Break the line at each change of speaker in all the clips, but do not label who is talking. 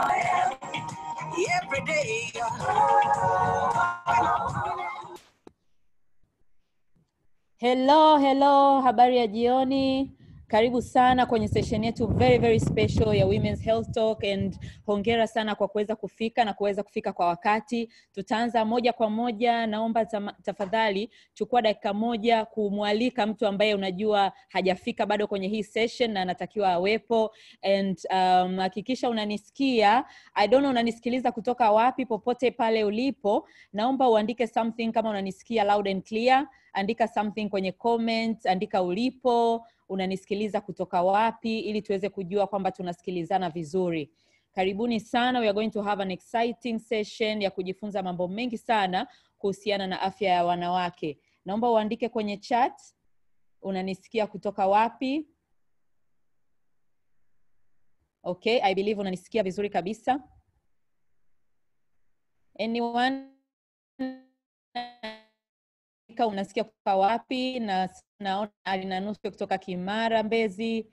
every day. Hello, hello, habari ya jioni. Karibu sana kwenye session yetu very very special ya Women's Health Talk and hongera sana kwa kuweza kufika na kuweza kufika kwa wakati. Tutaanza moja kwa moja, naomba tafadhali chukua dakika moja kumwalika mtu ambaye unajua hajafika bado kwenye hii session na anatakiwa awepo and um, hakikisha unanisikia. I don't know unanisikiliza kutoka wapi, popote pale ulipo, naomba uandike something kama unanisikia loud and clear andika something kwenye comment, andika ulipo unanisikiliza kutoka wapi ili tuweze kujua kwamba tunasikilizana vizuri karibuni sana we are going to have an exciting session ya kujifunza mambo mengi sana kuhusiana na afya ya wanawake naomba uandike kwenye chat unanisikia kutoka wapi okay i believe unanisikia vizuri kabisa anyone unasikia kuka wapi na naona alinanusu kutoka Kimara, Mbezi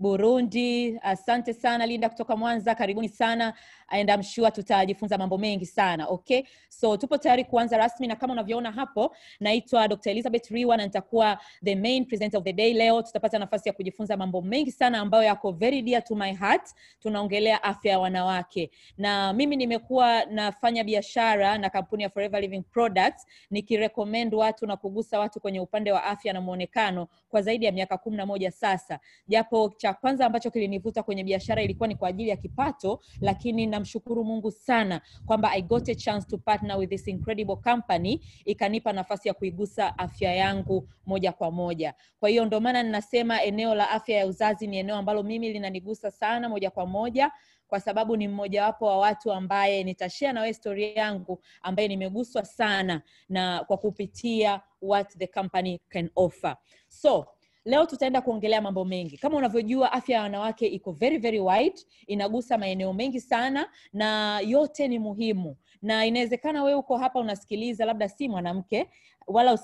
Burundi. Asante sana Linda kutoka Mwanza, karibuni sana and I'm sure tutajifunza mambo mengi sana. Okay, so tupo tayari kuanza rasmi, na kama unavyoona hapo, naitwa Dr. Elizabeth Riwa na nitakuwa the main presenter of the day leo. Tutapata nafasi ya kujifunza mambo mengi sana ambayo yako very dear to my heart. Tunaongelea afya ya wanawake, na mimi nimekuwa nafanya biashara na kampuni ya Forever Living Products nikirecommend watu na kugusa watu kwenye upande wa afya na muonekano kwa zaidi ya miaka kumi na moja sasa, japo cha kwanza ambacho kilinivuta kwenye biashara ilikuwa ni kwa ajili ya kipato, lakini namshukuru Mungu sana kwamba I got a chance to partner with this incredible company, ikanipa nafasi ya kuigusa afya yangu moja kwa moja. Kwa hiyo ndio maana ninasema eneo la afya ya uzazi ni eneo ambalo mimi linanigusa sana moja kwa moja kwa sababu ni mmojawapo wa watu ambaye nitashare na wewe story yangu ambaye nimeguswa sana na kwa kupitia what the company can offer so leo tutaenda kuongelea mambo mengi kama unavyojua afya ya wanawake iko very very wide inagusa maeneo mengi sana na yote ni muhimu na inawezekana wewe uko hapa unasikiliza labda si mwanamke wala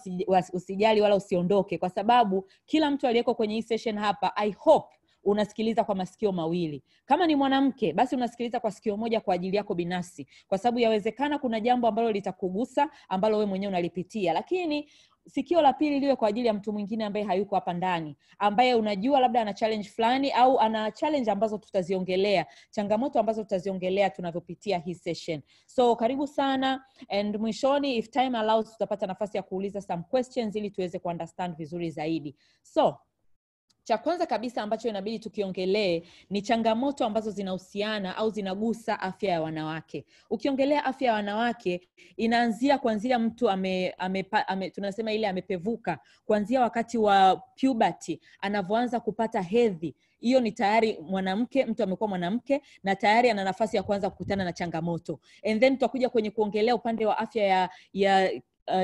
usijali, wala usiondoke kwa sababu kila mtu aliyeko kwenye hii session hapa i hope unasikiliza kwa masikio mawili kama ni mwanamke basi unasikiliza kwa sikio moja kwa ajili yako binafsi kwa sababu yawezekana kuna jambo ambalo litakugusa ambalo we mwenyewe unalipitia lakini sikio la pili liwe kwa ajili ya mtu mwingine ambaye hayuko hapa ndani ambaye unajua labda ana challenge fulani au ana challenge ambazo tutaziongelea changamoto ambazo tutaziongelea tunavyopitia hii session so karibu sana and mwishoni if time allows tutapata nafasi ya kuuliza some questions ili tuweze kuunderstand vizuri zaidi so cha kwanza kabisa ambacho inabidi tukiongelee ni changamoto ambazo zinahusiana au zinagusa afya ya wanawake ukiongelea afya ya wanawake inaanzia kuanzia mtu ame, ame, ame, tunasema ile amepevuka kuanzia wakati wa puberty anavyoanza kupata hedhi hiyo ni tayari mwanamke mtu amekuwa mwanamke na tayari ana nafasi ya kuanza kukutana na changamoto and then tutakuja kwenye kuongelea upande wa afya ya ya,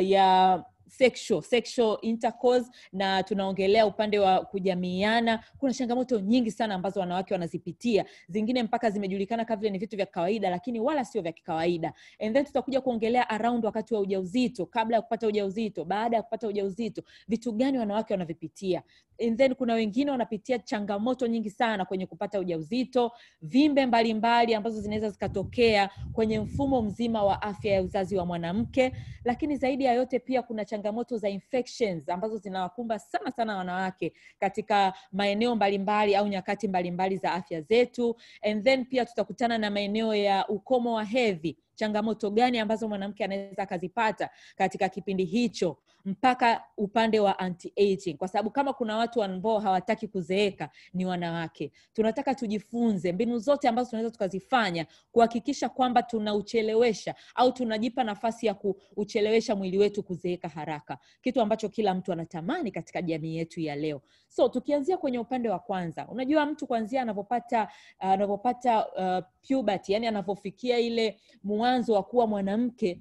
ya sexual, sexual intercourse na tunaongelea upande wa kujamiiana kuna changamoto nyingi sana ambazo wanawake wanazipitia zingine mpaka zimejulikana kavile ni vitu vya kawaida lakini wala sio vya kikawaida and then tutakuja kuongelea around wakati wa ujauzito kabla ya kupata ujauzito baada ya kupata ujauzito vitu gani wanawake wanavipitia and then kuna wengine wanapitia changamoto nyingi sana kwenye kupata ujauzito vimbe mbalimbali mbali, ambazo zinaweza zikatokea kwenye mfumo mzima wa afya ya uzazi wa mwanamke lakini zaidi ya yote pia kuna changamoto za infections ambazo zinawakumba sana sana wanawake katika maeneo mbalimbali au nyakati mbalimbali za afya zetu, and then pia tutakutana na maeneo ya ukomo wa hedhi changamoto gani ambazo mwanamke anaweza akazipata katika kipindi hicho mpaka upande wa anti-aging, kwa sababu kama kuna watu ambao hawataki kuzeeka ni wanawake. Tunataka tujifunze mbinu zote ambazo tunaweza tukazifanya kuhakikisha kwamba tunauchelewesha au tunajipa nafasi ya kuuchelewesha mwili wetu kuzeeka haraka, kitu ambacho kila mtu anatamani katika jamii yetu ya leo. So tukianzia kwenye upande wa kwanza, unajua mtu kuanzia anapopata anapopata uh, puberty, yani anapofikia ile mwanzo wa kuwa mwanamke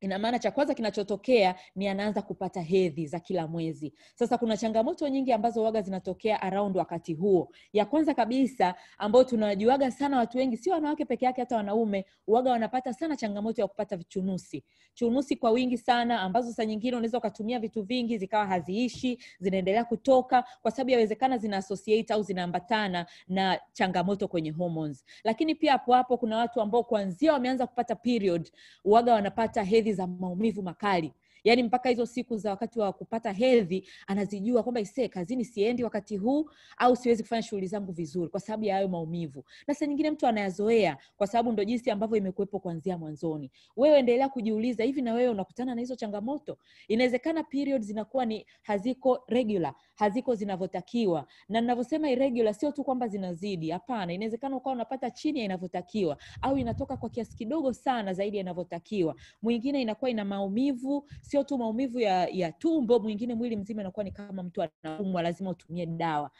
ina maana cha kwanza kinachotokea ni anaanza kupata hedhi za kila mwezi sasa kuna changamoto nyingi ambazo waga zinatokea around wakati huo ya kwanza kabisa ambayo tunajuaga sana watu wengi sio wanawake peke yake hata wanaume waga wanapata sana changamoto ya kupata chunusi chunusi kwa wingi sana ambazo saa nyingine unaweza ukatumia vitu vingi zikawa haziishi zinaendelea kutoka kwa sababu yawezekana zina associate au zinaambatana na changamoto kwenye hormones lakini pia hapo hapo kuna watu ambao kuanzia wameanza kupata period waga wanapata hedhi Riza Malmivo Macari, yani mpaka hizo siku za wakati wa kupata hedhi anazijua kwamba isee kazini siendi wakati huu au siwezi kufanya shughuli zangu vizuri kwa sababu ya hayo maumivu na saa nyingine mtu anayazoea kwa sababu ndo jinsi ambavyo imekuwepo kuanzia mwanzoni wewe endelea kujiuliza hivi na wewe unakutana na hizo changamoto inawezekana period zinakuwa ni haziko regular haziko zinavyotakiwa na ninavyosema irregular sio tu kwamba zinazidi hapana inawezekana ukawa unapata chini ya inavyotakiwa au inatoka kwa kiasi kidogo sana zaidi ya inavyotakiwa mwingine inakuwa ina maumivu sio tu maumivu ya, ya tumbo, mwingine mwili mzima inakuwa ni kama mtu anaumwa, lazima utumie dawa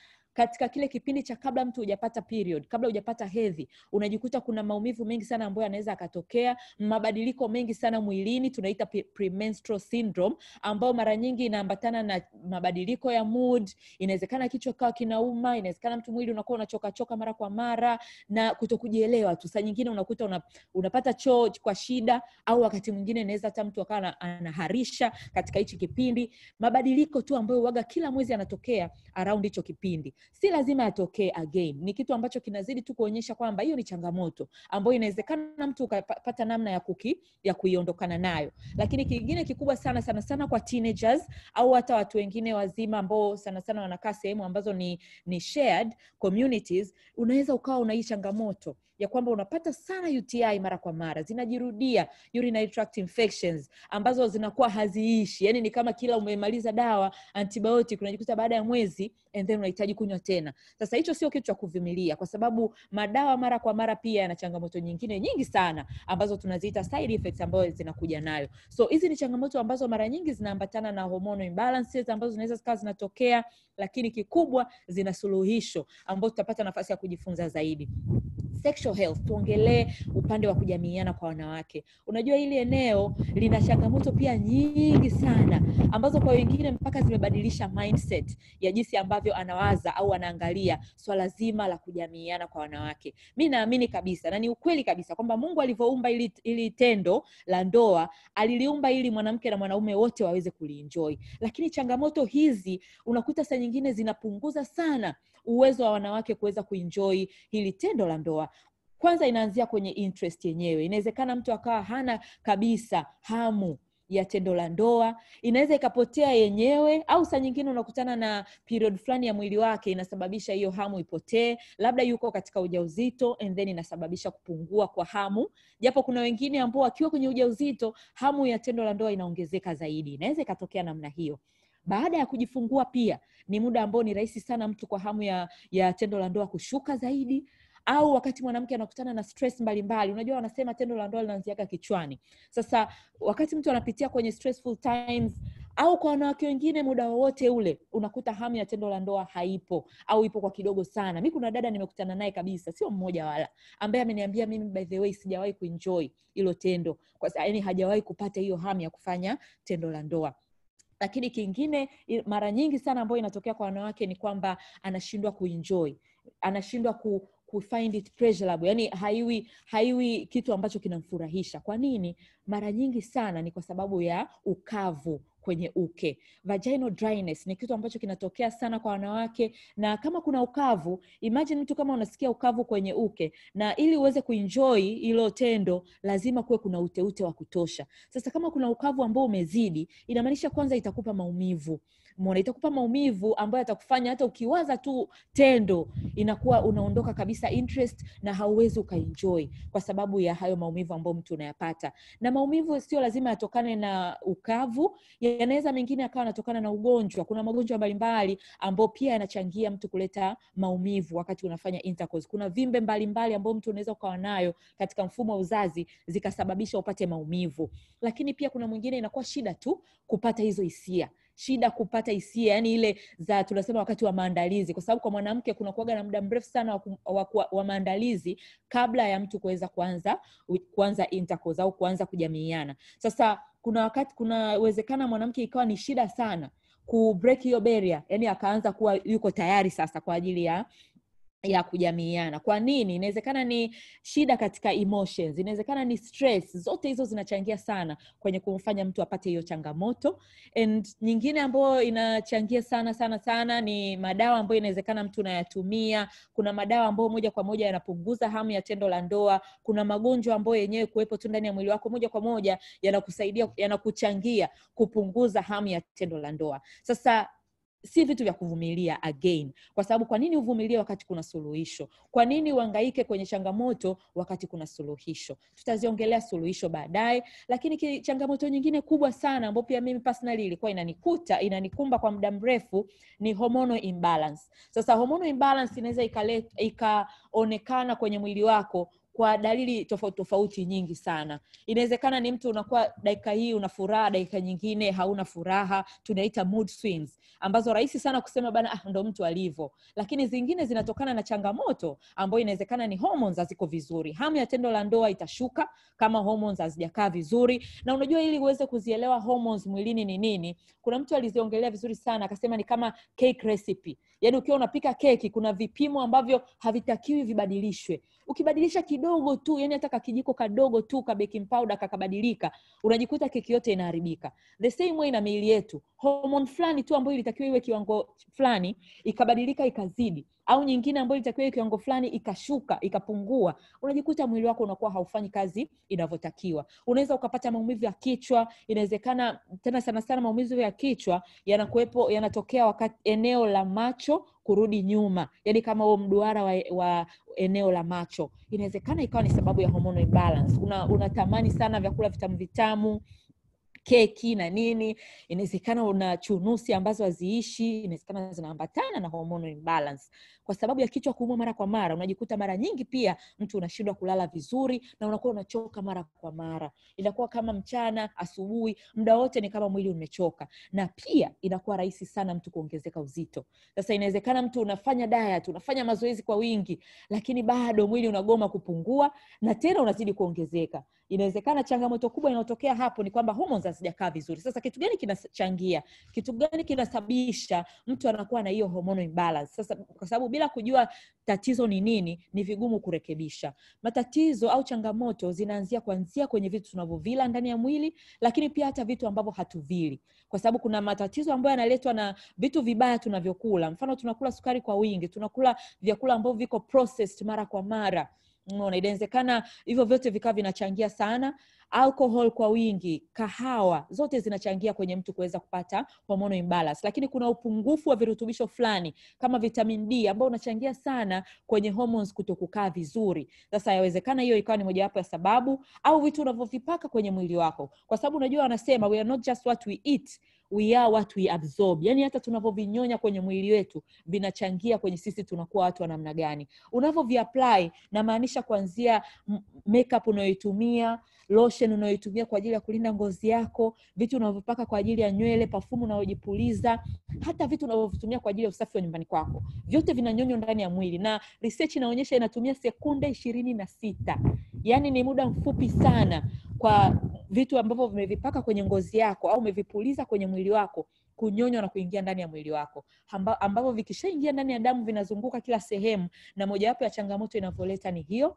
katika kile kipindi cha kabla mtu hujapata period kabla hujapata hedhi unajikuta kuna maumivu mengi sana ambayo anaweza akatokea mabadiliko mengi sana mwilini tunaita premenstrual syndrome ambayo mara nyingi inaambatana na mabadiliko ya mood inawezekana kichwa kawa kinauma inawezekana mtu mwili unakuwa unachokachoka mara kwa mara na kutokujielewa tu saa nyingine unakuta una, unapata choo kwa shida au wakati mwingine inaweza hata mtu akawa anaharisha katika hichi kipindi mabadiliko tu ambayo waga kila mwezi anatokea around hicho kipindi si lazima yatokee again. Ni kitu ambacho kinazidi tu kuonyesha kwamba hiyo ni changamoto ambayo inawezekana mtu ukapata namna ya kuki, ya kuiondokana nayo. Lakini kingine kikubwa sana sana sana kwa teenagers au hata watu wengine wazima ambao sana sana wanakaa sehemu ambazo ni, ni shared communities, unaweza ukawa una hii changamoto ya kwamba unapata sana uti mara kwa mara zinajirudia urinary tract infections ambazo zinakuwa haziishi yani ni kama kila umemaliza dawa antibiotic unajikuta baada ya mwezi and then unahitaji kunywa tena sasa hicho sio kitu cha kuvumilia kwa sababu madawa mara kwa mara pia yana changamoto nyingine nyingi sana ambazo tunaziita side effects ambazo zinakuja nayo so hizi ni changamoto ambazo mara nyingi zinaambatana na hormone imbalances ambazo zinaweza zikawa zinatokea lakini kikubwa zina suluhisho ambao tutapata nafasi ya kujifunza zaidi sexual health, tuongelee upande wa kujamiiana kwa wanawake. Unajua hili eneo lina changamoto pia nyingi sana ambazo kwa wengine mpaka zimebadilisha mindset ya jinsi ambavyo anawaza au anaangalia swala so zima la kujamiiana kwa wanawake. Mi naamini kabisa na ni ukweli kabisa kwamba Mungu alivyoumba ili, ili tendo la ndoa aliliumba ili mwanamke na mwanaume wote waweze kulienjoy, lakini changamoto hizi unakuta saa nyingine zinapunguza sana uwezo wa wanawake kuweza kuenjoy hili tendo la ndoa kwanza inaanzia kwenye interest yenyewe inawezekana mtu akawa hana kabisa hamu ya tendo la ndoa inaweza ikapotea yenyewe au saa nyingine unakutana na period fulani ya mwili wake inasababisha hiyo hamu ipotee labda yuko katika ujauzito and then inasababisha kupungua kwa hamu japo kuna wengine ambao wakiwa kwenye ujauzito hamu ya tendo la ndoa inaongezeka zaidi inaweza ikatokea namna hiyo baada ya kujifungua pia ni muda ambao ni rahisi sana mtu kwa hamu ya, ya tendo la ndoa kushuka zaidi au wakati mwanamke anakutana na stress mbalimbali Unajua, wanasema tendo la ndoa linaanziaka kichwani. Sasa wakati mtu anapitia kwenye stressful times, au kwa wanawake wengine, muda wowote ule unakuta hamu ya tendo la ndoa haipo au ipo kwa kidogo sana. Mi kuna dada nimekutana naye kabisa, sio mmoja wala, ambaye ameniambia mimi, by the way, sijawahi kuenjoy hilo tendo, yani hajawahi kupata hiyo hamu ya kufanya tendo la ndoa lakini kingine mara nyingi sana ambayo inatokea kwa wanawake ni kwamba anashindwa kuenjoy anashindwa ku, kufind it pleasurable yani haiwi haiwi kitu ambacho kinamfurahisha kwa nini mara nyingi sana ni kwa sababu ya ukavu kwenye uke. Vaginal dryness ni kitu ambacho kinatokea sana kwa wanawake, na kama kuna ukavu, imagine mtu kama unasikia ukavu kwenye uke, na ili uweze kuenjoy ilo tendo lazima kuwe kuna uteute wa kutosha. Sasa kama kuna ukavu ambao umezidi, inamaanisha kwanza itakupa maumivu umeona itakupa maumivu ambayo atakufanya hata ukiwaza tu tendo inakuwa unaondoka kabisa interest na hauwezi ukaenjoy kwa sababu ya hayo maumivu ambayo mtu unayapata na maumivu sio lazima yatokane na ukavu yanaweza mengine akawa anatokana na ugonjwa kuna magonjwa mbalimbali ambayo pia yanachangia mtu kuleta maumivu wakati unafanya intercourse kuna vimbe mbalimbali ambayo mtu unaweza ukawa nayo katika mfumo wa uzazi zikasababisha upate maumivu lakini pia kuna mwingine inakuwa shida tu kupata hizo hisia shida kupata hisia yani ile za tunasema wakati wa maandalizi kwa sababu kwa mwanamke kuna kuaga na muda mrefu sana wa, wa, maandalizi kabla ya mtu kuweza kuanza kuanza intercourse au kuanza kujamiiana sasa kuna wakati kunawezekana mwanamke ikawa ni shida sana kubreak hiyo beria yani akaanza kuwa yuko tayari sasa kwa ajili ya ya kujamiiana. Kwa nini? Inawezekana ni shida katika emotions, inawezekana ni stress. Zote hizo zinachangia sana kwenye kumfanya mtu apate hiyo changamoto. And nyingine ambayo inachangia sana sana sana ni madawa ambayo inawezekana mtu unayatumia. Kuna madawa ambayo moja kwa moja yanapunguza hamu ya tendo la ndoa. Kuna magonjwa ambayo yenyewe kuwepo tu ndani ya mwili wako moja kwa moja yanakusaidia, yanakuchangia kupunguza hamu ya tendo la ndoa. Sasa si vitu vya kuvumilia again kwa sababu kwa nini uvumilie wakati kuna suluhisho kwa nini uangaike kwenye changamoto wakati kuna suluhisho tutaziongelea suluhisho baadaye lakini changamoto nyingine kubwa sana ambayo pia mimi personally ilikuwa inanikuta inanikumba kwa muda mrefu ni hormonal imbalance sasa hormonal imbalance inaweza ikaonekana kwenye mwili wako kwa dalili tofauti tofauti nyingi sana inawezekana ni mtu unakuwa dakika hii una furaha dakika nyingine hauna furaha tunaita mood swings ambazo rahisi sana kusema bana ah, ndo mtu alivyo lakini zingine zinatokana na changamoto ambayo inawezekana ni hormones haziko vizuri hamu ya tendo la ndoa itashuka kama hormones hazijakaa vizuri na unajua ili uweze kuzielewa hormones mwilini ni nini kuna mtu aliziongelea vizuri sana akasema ni kama cake recipe yaani ukiwa unapika keki kuna vipimo ambavyo havitakiwi vibadilishwe ukibadilisha kidogo tu yani hata kakijiko kadogo tu ka baking powder kakabadilika unajikuta keki yote inaharibika the same way na miili yetu homon fulani tu ambayo ilitakiwa iwe kiwango fulani ikabadilika ikazidi au nyingine ambayo hiyo kiwango fulani ikashuka ikapungua unajikuta mwili wako unakuwa haufanyi kazi inavyotakiwa unaweza ukapata maumivu ya kichwa inawezekana tena sana sana maumivu ya kichwa yanakuepo yanatokea wakati eneo la macho kurudi nyuma yani kama huo mduara wa, wa eneo la macho inawezekana ikawa ni sababu ya hormonal imbalance una unatamani sana vyakula vitamu vitamu keki na nini inawezekana una chunusi ambazo haziishi inawezekana zinaambatana na hormonal imbalance kwa sababu ya kichwa kuumwa mara kwa mara unajikuta mara nyingi pia mtu unashindwa kulala vizuri na unakuwa unachoka mara kwa mara inakuwa kama mchana asubuhi muda wote ni kama mwili umechoka na pia inakuwa rahisi sana mtu kuongezeka uzito sasa inawezekana mtu unafanya diet unafanya mazoezi kwa wingi lakini bado mwili unagoma kupungua na tena unazidi kuongezeka inawezekana changamoto kubwa inayotokea hapo ni kwamba homoni hazijakaa vizuri sasa kitu gani kinachangia kitu gani kinasababisha mtu anakuwa na hiyo hormonal imbalance sasa kwa sababu bila kujua tatizo ni nini ni vigumu kurekebisha matatizo au changamoto zinaanzia kuanzia kwenye vitu tunavyovila ndani ya mwili lakini pia hata vitu ambavyo hatuvili kwa sababu kuna matatizo ambayo yanaletwa na vitu vibaya tunavyokula mfano tunakula sukari kwa wingi tunakula vyakula ambavyo viko processed mara kwa mara Unaona, inawezekana hivyo vyote vikawa vinachangia sana. Alcohol kwa wingi, kahawa, zote zinachangia kwenye mtu kuweza kupata hormone imbalance. Lakini kuna upungufu wa virutubisho fulani kama vitamin D ambao unachangia sana kwenye hormones kutokukaa vizuri. Sasa yawezekana hiyo ikawa ni mojawapo ya sababu, au vitu unavyovipaka kwenye mwili wako, kwa sababu unajua wanasema we are not just what we eat we are what we absorb, yani hata tunavyovinyonya kwenye mwili wetu vinachangia kwenye sisi tunakuwa watu wa namna gani. Unavyoviapply namaanisha kuanzia makeup unayoitumia, lotion unayoitumia kwa ajili ya kulinda ngozi yako, vitu unavyopaka kwa ajili ya nywele, pafumu unayojipuliza, hata vitu unavyovitumia kwa ajili ya usafi wa nyumbani kwako, vyote vinanyonywa ndani ya mwili, na research inaonyesha inatumia sekunde ishirini na sita yaani ni muda mfupi sana kwa vitu ambavyo umevipaka kwenye ngozi yako au umevipuliza kwenye mwili mwili wako kunyonywa na kuingia ndani ya mwili wako ambavyo vikishaingia ndani ya damu vinazunguka kila sehemu na mojawapo ya changamoto inavyoleta ni hiyo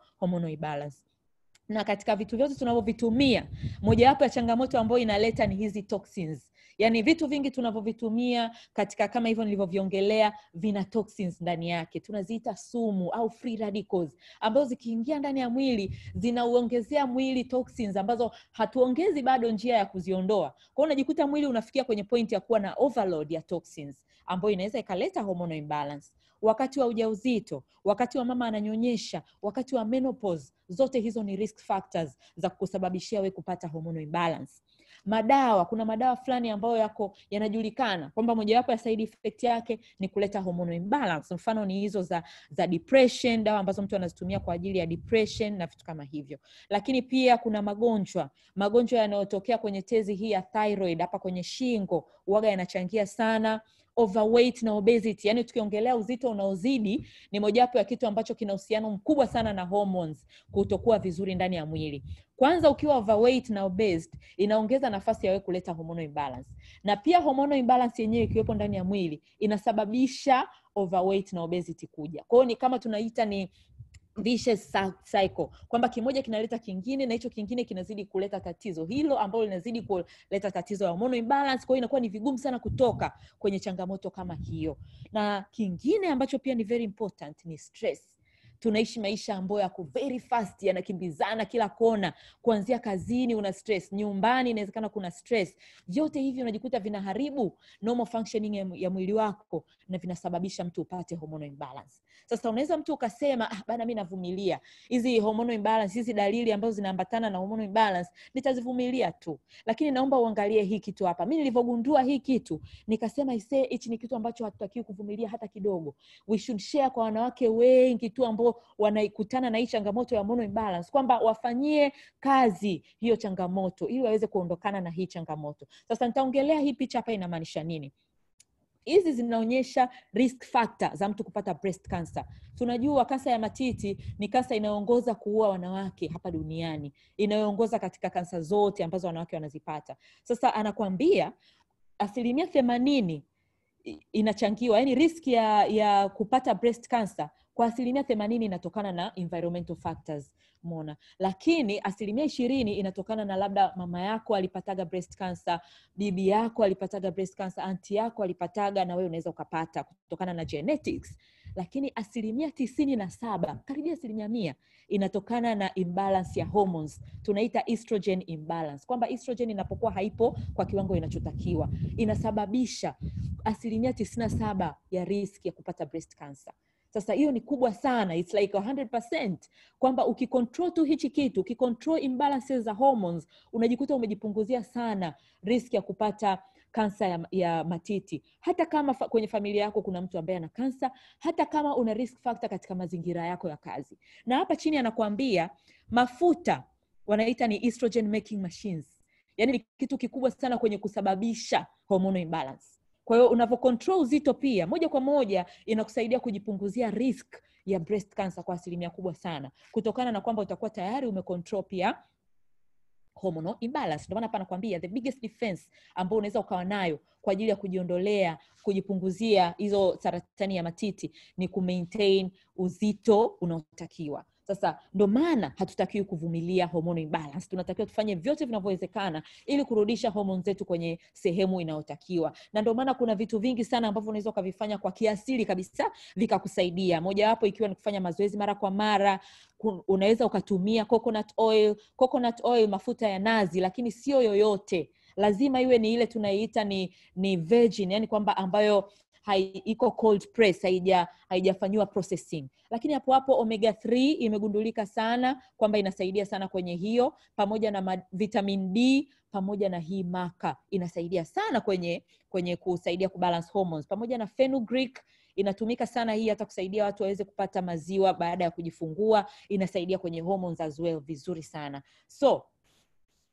imbalance na katika vitu vyote tunavyovitumia mojawapo ya changamoto ambayo inaleta ni hizi toxins yani vitu vingi tunavyovitumia katika kama hivyo nilivyoviongelea vina toxins ndani yake tunaziita sumu au free radicals ambazo zikiingia ndani ya mwili zinauongezea mwili toxins ambazo hatuongezi bado njia ya kuziondoa kwao unajikuta mwili unafikia kwenye point ya kuwa na overload ya toxins ambayo inaweza ikaleta hormonal imbalance wakati wa ujauzito wakati wa mama ananyonyesha wakati wa menopause zote hizo ni risk factors za kukusababishia we kupata hormonal imbalance Madawa, kuna madawa fulani ambayo yako yanajulikana kwamba mojawapo ya side effect yake ni kuleta hormone imbalance. Mfano ni hizo za za depression, dawa ambazo mtu anazitumia kwa ajili ya depression na vitu kama hivyo. Lakini pia kuna magonjwa, magonjwa yanayotokea kwenye tezi hii ya thyroid hapa kwenye shingo, uoga yanachangia sana overweight na obesity yani tukiongelea uzito unaozidi ni mojawapo ya kitu ambacho kina uhusiano mkubwa sana na hormones kutokuwa vizuri ndani ya mwili kwanza ukiwa overweight na obese inaongeza nafasi ya wewe kuleta hormonal imbalance na pia hormonal imbalance yenyewe ikiwepo ndani ya mwili inasababisha overweight na obesity kuja kwa hiyo ni kama tunaita ni vicious cycle kwamba kimoja kinaleta kingine na hicho kingine kinazidi kuleta tatizo hilo ambalo linazidi kuleta tatizo ya hormone imbalance kwa hiyo inakuwa ni vigumu sana kutoka kwenye changamoto kama hiyo na kingine ambacho pia ni very important ni stress tunaishi maisha ambayo yako very fast yanakimbizana kila kona kuanzia kazini una stress nyumbani inawezekana kuna stress vyote hivi unajikuta vinaharibu normal functioning ya, mwili wako na vinasababisha mtu upate hormone imbalance sasa unaweza mtu ukasema ah, bana, mimi navumilia hizi imbalance, hizi dalili ambazo zinaambatana na imbalance nitazivumilia tu, lakini naomba uangalie hii kitu hapa. Mimi nilivyogundua hii kitu nikasema, ise hichi ni kitu ambacho hatutakiwi kuvumilia hata kidogo. We should share kwa wanawake wengi tu ambao wanaikutana na hii changamoto ya imbalance, kwamba wafanyie kazi hiyo changamoto ili waweze kuondokana na hii changamoto. Sasa nitaongelea hii picha hapa inamaanisha nini hizi zinaonyesha risk factor za mtu kupata breast cancer tunajua kansa ya matiti ni kansa inayoongoza kuua wanawake hapa duniani inayoongoza katika kansa zote ambazo wanawake wanazipata sasa anakuambia asilimia themanini inachangiwa yani riski ya ya kupata breast cancer kwa asilimia themanini inatokana na environmental factors mona lakini asilimia ishirini inatokana na labda mama yako alipataga breast cancer bibi yako alipataga breast cancer anti yako alipataga na wewe unaweza ukapata kutokana na genetics lakini asilimia tisini na saba karibia asilimia mia inatokana na imbalance ya hormones tunaita estrogen imbalance kwamba estrogen inapokuwa haipo kwa kiwango inachotakiwa inasababisha asilimia tisini na saba ya risk ya kupata breast cancer sasa hiyo ni kubwa sana its like 100 kwamba ukikontrol tu hichi kitu ukikontrol imbalances za hormones unajikuta umejipunguzia sana riski ya kupata kansa ya, ya matiti hata kama fa, kwenye familia yako kuna mtu ambaye ana kansa hata kama una risk factor katika mazingira yako ya kazi na hapa chini anakuambia mafuta wanaita ni estrogen making machines yani ni kitu kikubwa sana kwenye kusababisha hormonal imbalance kwa hiyo unavyocontrol uzito pia moja kwa moja inakusaidia kujipunguzia risk ya breast cancer kwa asilimia kubwa sana, kutokana na kwamba utakuwa tayari umecontrol pia hormonal imbalance. Ndio maana hapa nakwambia the biggest defense ambayo unaweza ukawa nayo kwa ajili ya kujiondolea, kujipunguzia hizo saratani ya matiti ni kumaintain uzito unaotakiwa sasa ndo maana hatutakiwi kuvumilia imbalance tunatakiwa tufanye vyote vinavyowezekana ili kurudisha homon zetu kwenye sehemu inayotakiwa na ndo maana kuna vitu vingi sana ambavyo unaweza ukavifanya kwa kiasili kabisa vikakusaidia mojawapo ikiwa ni kufanya mazoezi mara kwa mara unaweza ukatumia coconut oil coconut oil mafuta ya nazi lakini sio yoyote lazima iwe ni ile tunaiita ni ni virgin yani kwamba ambayo hai, iko cold press haija haijafanyiwa processing lakini hapo hapo omega 3 imegundulika sana kwamba inasaidia sana kwenye hiyo pamoja na ma, vitamin d pamoja na hii maka inasaidia sana kwenye kwenye kusaidia kubalance hormones pamoja na fenugreek inatumika sana hii hata kusaidia watu waweze kupata maziwa baada ya kujifungua inasaidia kwenye hormones as well vizuri sana so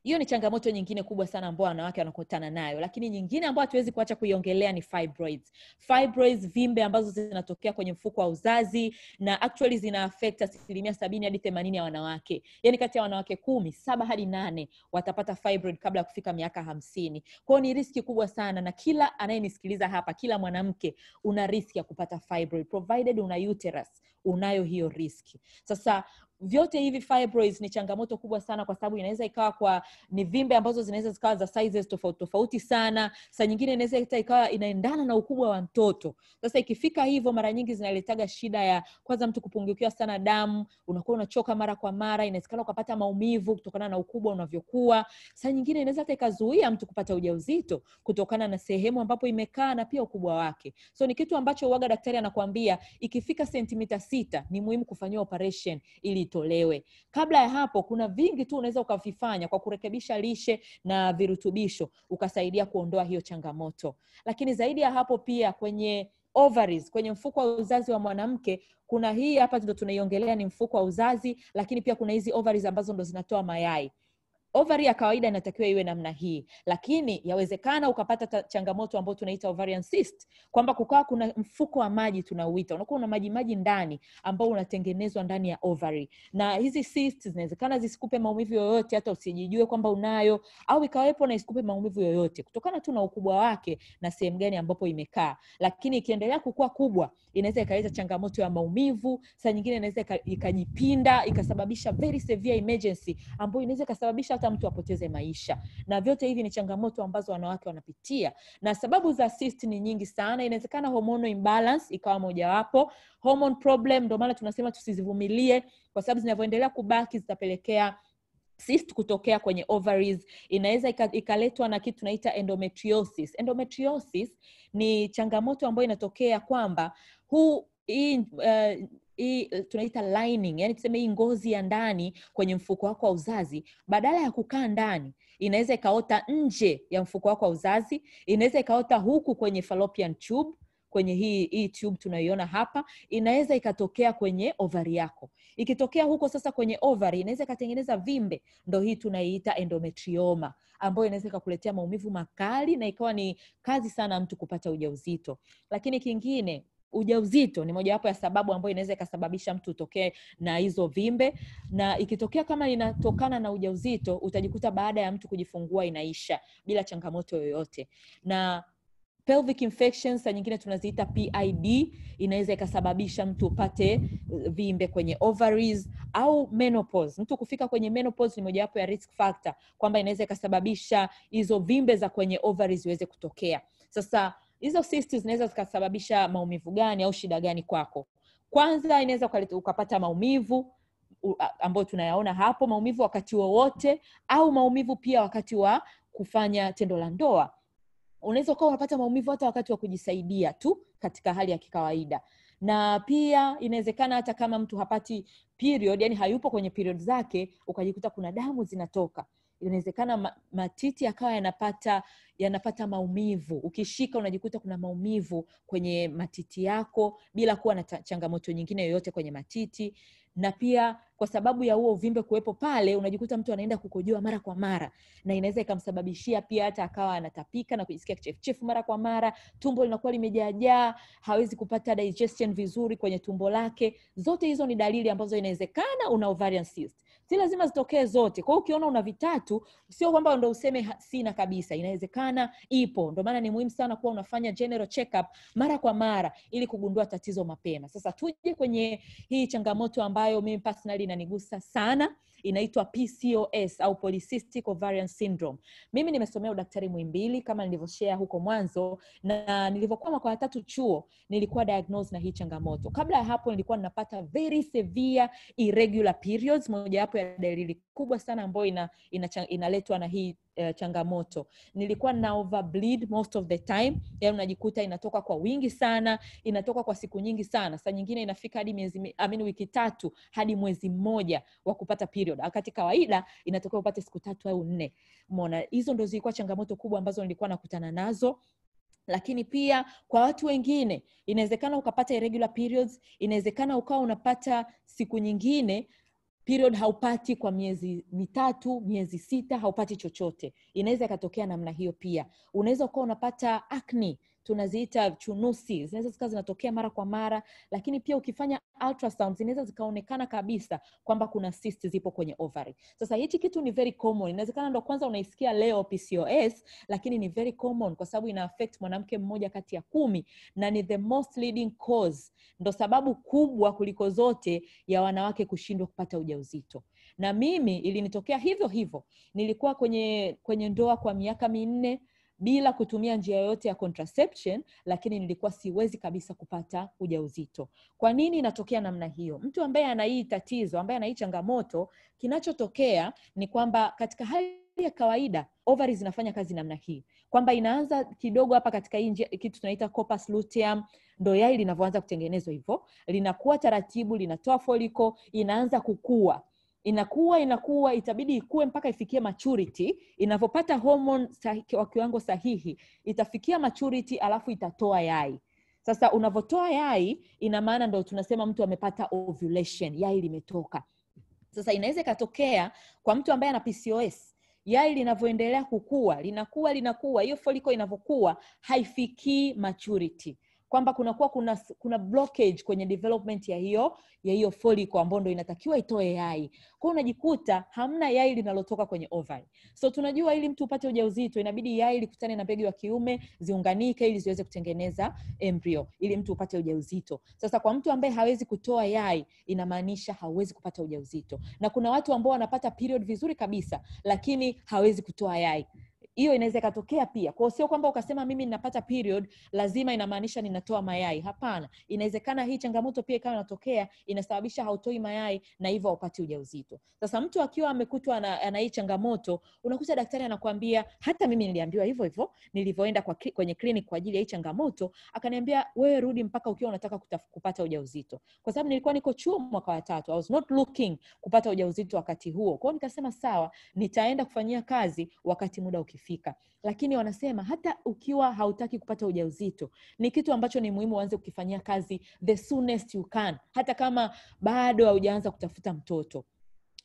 hiyo ni changamoto nyingine kubwa sana ambao wanawake wanakutana nayo lakini nyingine ambayo hatuwezi kuacha kuiongelea ni fibroids fibroids vimbe ambazo zinatokea kwenye mfuko wa uzazi na actually zina affect asilimia sabini hadi themanini ya wanawake yaani kati ya wanawake kumi saba hadi nane watapata fibroid kabla ya kufika miaka hamsini kwao ni riski kubwa sana na kila anayenisikiliza hapa kila mwanamke una riski ya kupata fibroid provided una uterus unayo hiyo riski sasa vyote hivi fibroids ni changamoto kubwa sana kwa sababu inaweza ikawa kwa ni vimbe ambazo zinaweza zikawa za sizes tofauti tofauti sana sa nyingine inaweza ikawa inaendana na ukubwa wa mtoto sasa ikifika hivyo mara nyingi zinaletaga shida ya kwanza mtu kupungukiwa sana damu unakuwa unachoka mara kwa mara inawezekana ukapata maumivu kutokana na ukubwa unavyokuwa sa nyingine inaweza hata ikazuia mtu kupata ujauzito kutokana na sehemu ambapo imekaa na pia ukubwa wake so ni kitu ambacho uaga daktari anakuambia ikifika sentimita sita ni muhimu kufanyiwa operation ili itolewe. Kabla ya hapo, kuna vingi tu unaweza ukavifanya kwa kurekebisha lishe na virutubisho, ukasaidia kuondoa hiyo changamoto. Lakini zaidi ya hapo, pia kwenye ovaries, kwenye mfuko wa uzazi wa mwanamke kuna hii hapa ndo tunaiongelea ni mfuko wa uzazi, lakini pia kuna hizi ovaries ambazo ndo zinatoa mayai ovari ya kawaida inatakiwa iwe namna hii lakini yawezekana ukapata changamoto ambayo tunaita ovarian cyst kwamba kukawa kuna mfuko wa maji tunauita unakuwa una maji maji ndani ambao unatengenezwa ndani ya ovary na hizi cyst zinawezekana zisikupe maumivu yoyote hata usijijue kwamba unayo au ikawepo na isikupe maumivu yoyote kutokana tu na ukubwa wake na sehemu gani ambapo imekaa lakini ikiendelea kukua kubwa inaweza ikaleta changamoto ya maumivu saa nyingine inaweza ikajipinda ikasababisha very severe emergency ambayo inaweza ikasababisha hata mtu apoteze maisha na vyote hivi ni changamoto ambazo wanawake wanapitia na sababu za cyst ni nyingi sana inawezekana hormonal imbalance ikawa mojawapo hormone problem ndio maana tunasema tusizivumilie kwa sababu zinavyoendelea kubaki zitapelekea cyst kutokea kwenye ovaries inaweza ikaletwa na kitu tunaita endometriosis endometriosis ni changamoto ambayo inatokea kwamba huu hii uh, hii eh, tunaita lining, yani tuseme hii ngozi ya ndani kwenye mfuko wako wa uzazi, badala ya kukaa ndani, inaweza ikaota nje ya mfuko wako wa uzazi, inaweza ikaota huku kwenye fallopian tube kwenye hii, hii tube tunayoiona hapa, inaweza ikatokea kwenye ovari yako. Ikitokea huko sasa kwenye ovari, inaweza ikatengeneza vimbe, ndo hii tunaiita endometrioma, ambayo inaweza ikakuletea maumivu makali na ikawa ni kazi sana mtu kupata ujauzito. Lakini kingine ujauzito ni mojawapo ya sababu ambayo inaweza ikasababisha mtu utokee na hizo vimbe, na ikitokea kama inatokana na ujauzito, utajikuta baada ya mtu kujifungua inaisha bila changamoto yoyote. Na pelvic infections saa nyingine tunaziita PID, inaweza ikasababisha mtu upate eh, vimbe kwenye ovaries au menopause. Mtu kufika kwenye menopause ni mojawapo ya risk factor, kwamba inaweza ikasababisha hizo vimbe za kwenye ovaries ziweze kutokea. Sasa hizo cyst zinaweza zikasababisha maumivu gani au shida gani kwako kwanza inaweza ukapata maumivu ambayo tunayaona hapo maumivu wakati wowote wa au maumivu pia wakati wa kufanya tendo la ndoa unaweza ukawa unapata maumivu hata wakati wa kujisaidia tu katika hali ya kikawaida na pia inawezekana hata kama mtu hapati period yani hayupo kwenye period zake ukajikuta kuna damu zinatoka inawezekana matiti akawa yanapata yanapata maumivu ukishika unajikuta kuna maumivu kwenye matiti yako bila kuwa na changamoto nyingine yoyote kwenye matiti na pia kwa sababu ya huo uvimbe kuwepo pale unajikuta mtu anaenda kukojoa mara kwa mara na inaweza ikamsababishia pia hata akawa anatapika na kujisikia kichefuchefu mara kwa mara tumbo linakuwa limejaajaa hawezi kupata digestion vizuri kwenye tumbo lake zote hizo ni dalili ambazo inawezekana una ovarian cyst si lazima zitokee zote kwa hiyo ukiona una vitatu sio kwamba ndo useme sina kabisa inawezekana ipo ndo maana ni muhimu sana kuwa unafanya general checkup mara kwa mara ili kugundua tatizo mapema sasa tuje kwenye hii changamoto ambayo mimi personally inanigusa sana inaitwa PCOS au polycystic ovarian syndrome. Mimi nimesomea udaktari Muhimbili kama nilivyoshare huko mwanzo, na nilivyokuwa mwaka wa tatu chuo nilikuwa diagnosed na hii changamoto. Kabla ya hapo nilikuwa ninapata very severe irregular periods, mojawapo ya dalili kubwa sana ambayo ina, ina, inaletwa na hii uh, changamoto. Nilikuwa na overbleed most of the time, yaani unajikuta inatoka kwa wingi sana, inatoka kwa siku nyingi sana, saa nyingine inafika hadi miezi I mean, wiki tatu hadi mwezi mmoja wa kupata period period. Wakati kawaida inatakiwa upate siku tatu au nne. Umeona, hizo ndo zilikuwa changamoto kubwa ambazo nilikuwa nakutana nazo lakini pia kwa watu wengine inawezekana ukapata irregular periods inawezekana ukawa unapata siku nyingine period haupati kwa miezi mitatu miezi sita haupati chochote inaweza ikatokea namna hiyo pia unaweza ukawa unapata acne tunaziita chunusi, zinaweza zikawa zinatokea mara kwa mara, lakini pia ukifanya ultrasound zinaweza zikaonekana kabisa kwamba kuna cyst zipo kwenye ovary. Sasa hichi kitu ni very common, inawezekana ndo kwanza unaisikia leo PCOS, lakini ni very common kwa sababu ina affect mwanamke mmoja kati ya kumi na ni the most leading cause, ndo sababu kubwa kuliko zote ya wanawake kushindwa kupata ujauzito na mimi ilinitokea hivyo hivyo nilikuwa kwenye kwenye ndoa kwa miaka minne bila kutumia njia yoyote ya contraception, lakini nilikuwa siwezi kabisa kupata ujauzito. Kwa nini inatokea namna hiyo? Mtu ambaye ana hii tatizo, ambaye ana hii changamoto, kinachotokea ni kwamba katika hali ya kawaida ovaries zinafanya kazi namna hii kwamba inaanza kidogo hapa katika hii njia, kitu tunaita corpus luteum, ndo yai linavyoanza kutengenezwa hivyo, linakuwa taratibu, linatoa foliko, inaanza kukua inakuwa inakuwa itabidi ikue mpaka ifikie maturity inavyopata homon sahi, wa kiwango sahihi itafikia maturity alafu itatoa yai sasa unavyotoa yai ina maana ndo tunasema mtu amepata ovulation yai limetoka sasa inaweza ikatokea kwa mtu ambaye ana pcos yai linavyoendelea kukua linakuwa linakuwa hiyo foliko inavyokuwa haifikii maturity kwamba kunakuwa kuna, kuna blockage kwenye development ya hiyo ya hiyo follicle ambayo ndo inatakiwa itoe yai hiyo unajikuta hamna yai linalotoka kwenye ovary so tunajua ili mtu upate ujauzito inabidi yai likutane na mbegu ya kiume ziunganike ili ziweze kutengeneza embryo ili mtu upate ujauzito sasa kwa mtu ambaye hawezi kutoa yai inamaanisha hawezi kupata ujauzito na kuna watu ambao wanapata period vizuri kabisa lakini hawezi kutoa yai hiyo inaweza ikatokea pia kwao sio kwamba ukasema mimi ninapata period lazima inamaanisha ninatoa mayai hapana inawezekana hii changamoto pia ikawa inatokea inasababisha hautoi mayai na hivyo haupati ujauzito sasa mtu akiwa amekutwa na, ana hii changamoto unakuta daktari anakuambia hata mimi niliambiwa hivyo hivyo nilivyoenda kwa, kwenye clinic kwa ajili ya hii changamoto akaniambia wewe rudi mpaka ukiwa unataka kutaf, kupata ujauzito kwa sababu nilikuwa niko chuo mwaka wa tatu I was not looking kupata ujauzito wakati huo kwao nikasema sawa nitaenda kufanyia kazi wakati muda ukifika ukifika lakini wanasema hata ukiwa hautaki kupata ujauzito ni kitu ambacho ni muhimu uanze kukifanyia kazi the soonest you can hata kama bado haujaanza kutafuta mtoto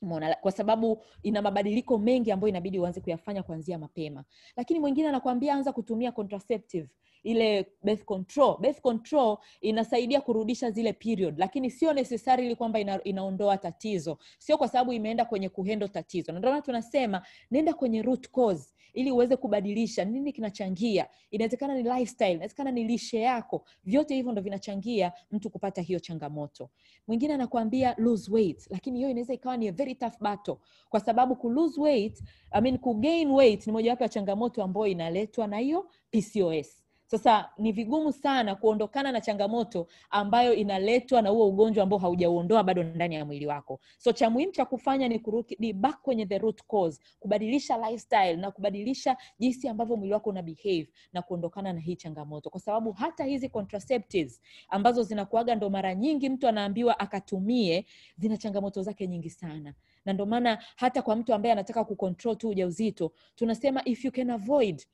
Mona, kwa sababu ina mabadiliko mengi ambayo inabidi uanze kuyafanya kuanzia mapema lakini mwingine anakuambia anza kutumia contraceptive ile birth control birth control inasaidia kurudisha zile period lakini sio necessarily kwamba ina, inaondoa tatizo sio kwa sababu imeenda kwenye kuhendo tatizo na ndio tunasema nenda kwenye root cause ili uweze kubadilisha nini kinachangia inawezekana ni lifestyle inawezekana ni lishe yako vyote hivyo ndo vinachangia mtu kupata hiyo changamoto mwingine anakuambia lose weight lakini hiyo inaweza ikawa ni a very tough battle kwa sababu ku lose weight I mean, ku gain weight ni mojawapo ya changamoto ambayo inaletwa na hiyo pcos sasa ni vigumu sana kuondokana na changamoto ambayo inaletwa na huo ugonjwa ambao haujauondoa bado ndani ya mwili wako. So cha muhimu cha kufanya ni kurudi back kwenye the root cause, kubadilisha lifestyle na kubadilisha jinsi ambavyo mwili wako una behave na kuondokana na hii changamoto, kwa sababu hata hizi contraceptives ambazo zinakuaga ndo mara nyingi mtu anaambiwa akatumie, zina changamoto zake nyingi sana na ndo maana hata kwa mtu ambaye anataka kucontrol tu ujauzito tunasema if you can avoid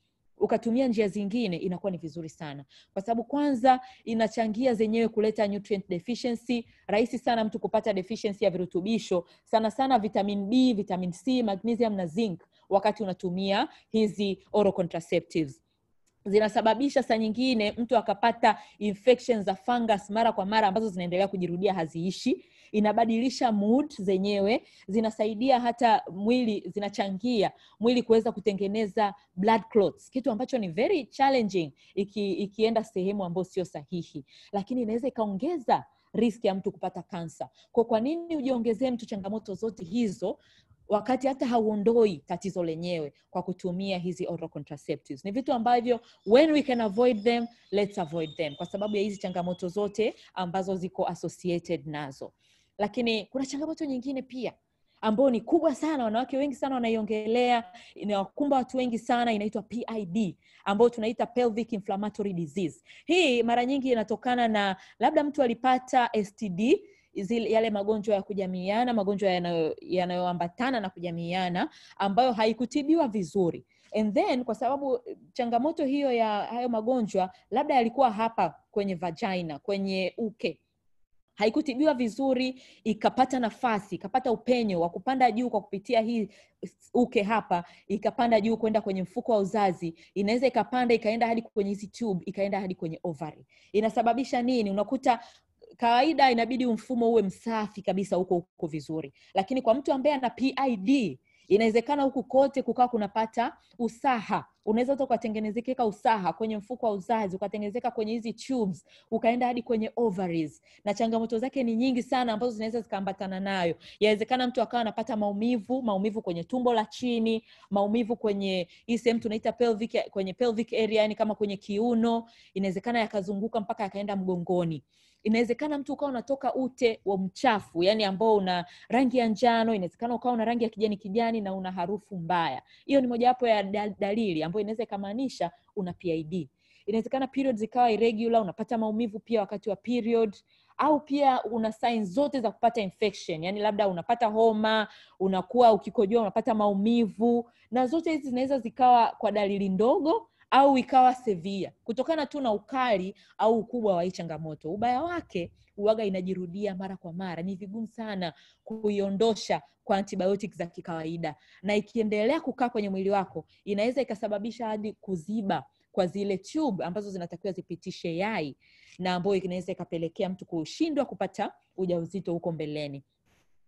ukatumia njia zingine inakuwa ni vizuri sana kwa sababu kwanza inachangia zenyewe kuleta nutrient deficiency rahisi sana mtu kupata deficiency ya virutubisho sana sana vitamin b vitamin c magnesium na zinc wakati unatumia hizi oral contraceptives zinasababisha saa nyingine mtu akapata infection za fungus mara kwa mara ambazo zinaendelea kujirudia haziishi inabadilisha mood zenyewe, zinasaidia hata mwili, zinachangia mwili kuweza kutengeneza blood clots, kitu ambacho ni very challenging iki, ikienda sehemu ambayo sio sahihi, lakini inaweza ikaongeza riski ya mtu kupata kansa. Kwa kwa nini ujiongezee mtu changamoto zote hizo wakati hata hauondoi tatizo lenyewe kwa kutumia hizi oral contraceptives. Ni vitu ambavyo when we can avoid them, let's avoid them kwa sababu ya hizi changamoto zote ambazo ziko associated nazo lakini kuna changamoto nyingine pia ambayo ni kubwa sana wanawake wengi sana wanaiongelea inawakumba watu wengi sana inaitwa pid ambayo tunaita pelvic inflammatory disease hii mara nyingi inatokana na labda mtu alipata std zile, yale magonjwa ya kujamiiana magonjwa yanayoambatana na kujamiiana ambayo haikutibiwa vizuri and then kwa sababu changamoto hiyo ya hayo magonjwa labda yalikuwa hapa kwenye vagina kwenye uke haikutibiwa vizuri ikapata nafasi ikapata upenyo wa kupanda juu kwa kupitia hii uke hapa ikapanda juu kwenda kwenye mfuko wa uzazi inaweza ikapanda ikaenda hadi kwenye hizi tube ikaenda hadi kwenye ovary inasababisha nini unakuta kawaida inabidi mfumo uwe msafi kabisa huko huko vizuri lakini kwa mtu ambaye ana pid inawezekana huku kote kukaa kunapata usaha unaweza hata ukatengenezeka usaha kwenye mfuko wa uzazi ukatengenezeka kwenye hizi tubes ukaenda hadi kwenye ovaries na changamoto zake ni nyingi sana ambazo zinaweza zikaambatana nayo yawezekana mtu akawa anapata maumivu maumivu kwenye tumbo la chini maumivu kwenye hii sehemu tunaita pelvic kwenye pelvic area yani kama kwenye kiuno inawezekana yakazunguka mpaka yakaenda mgongoni inawezekana mtu ukawa unatoka ute wa mchafu yani ambao una rangi ya njano inawezekana ukawa una rangi ya kijani kijani na una harufu mbaya hiyo ni mojawapo ya dalili ambayo inaweza ikamaanisha una PID. Inawezekana period zikawa irregular, unapata maumivu pia wakati wa period, au pia una signs zote za kupata infection, yani labda unapata homa, unakuwa ukikojoa, unapata maumivu, na zote hizi zinaweza zikawa kwa dalili ndogo au ikawa severe, kutokana tu na ukali au ukubwa wa hii changamoto. Ubaya wake uwaga inajirudia mara kwa mara ni vigumu sana kuiondosha kwa antibiotic za kikawaida na ikiendelea kukaa kwenye mwili wako inaweza ikasababisha hadi kuziba kwa zile tube ambazo zinatakiwa zipitishe yai na ambayo inaweza ikapelekea mtu kushindwa kupata ujauzito huko mbeleni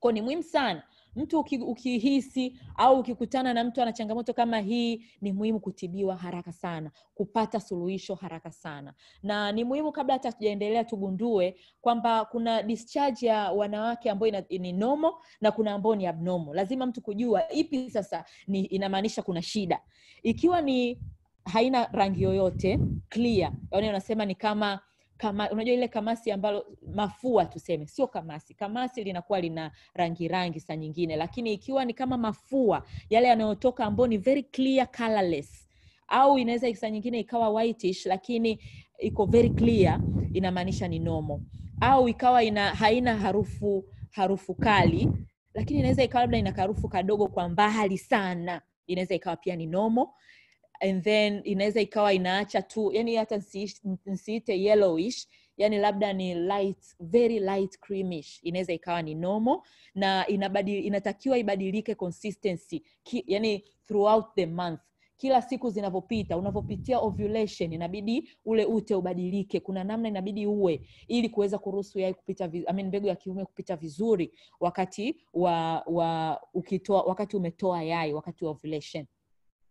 ko ni muhimu sana mtu ukihisi au ukikutana na mtu ana changamoto kama hii ni muhimu kutibiwa haraka sana kupata suluhisho haraka sana na ni muhimu kabla hata tujaendelea tugundue kwamba kuna discharge ya wanawake ambayo ni nomo na kuna ambao ni abnomo lazima mtu kujua ipi sasa ni inamaanisha kuna shida ikiwa ni haina rangi yoyote clear yaani unasema ni kama kama, unajua ile kamasi ambalo mafua tuseme sio kamasi kamasi linakuwa lina rangi rangi sa nyingine lakini ikiwa ni kama mafua yale yanayotoka ambayo ni very clear colorless au inaweza sa nyingine ikawa whitish lakini iko very clear inamaanisha ni nomo au ikawa ina haina harufu harufu kali lakini inaweza ikawa labda ina karufu kadogo kwa mbali sana inaweza ikawa pia ni nomo and then inaweza ikawa inaacha tu yani hata nsiite yellowish yani labda ni light, very light creamish inaweza ikawa ni nomo na inabadil, inatakiwa ibadilike consistency ki, yani throughout the month kila siku zinavyopita unavyopitia ovulation inabidi ule ute ubadilike kuna namna inabidi uwe ili kuweza kuruhusu yai kupita I mean, mbegu ya kiume kupita vizuri wakati wa, wa ukitoa wakati umetoa yai wakati wa ovulation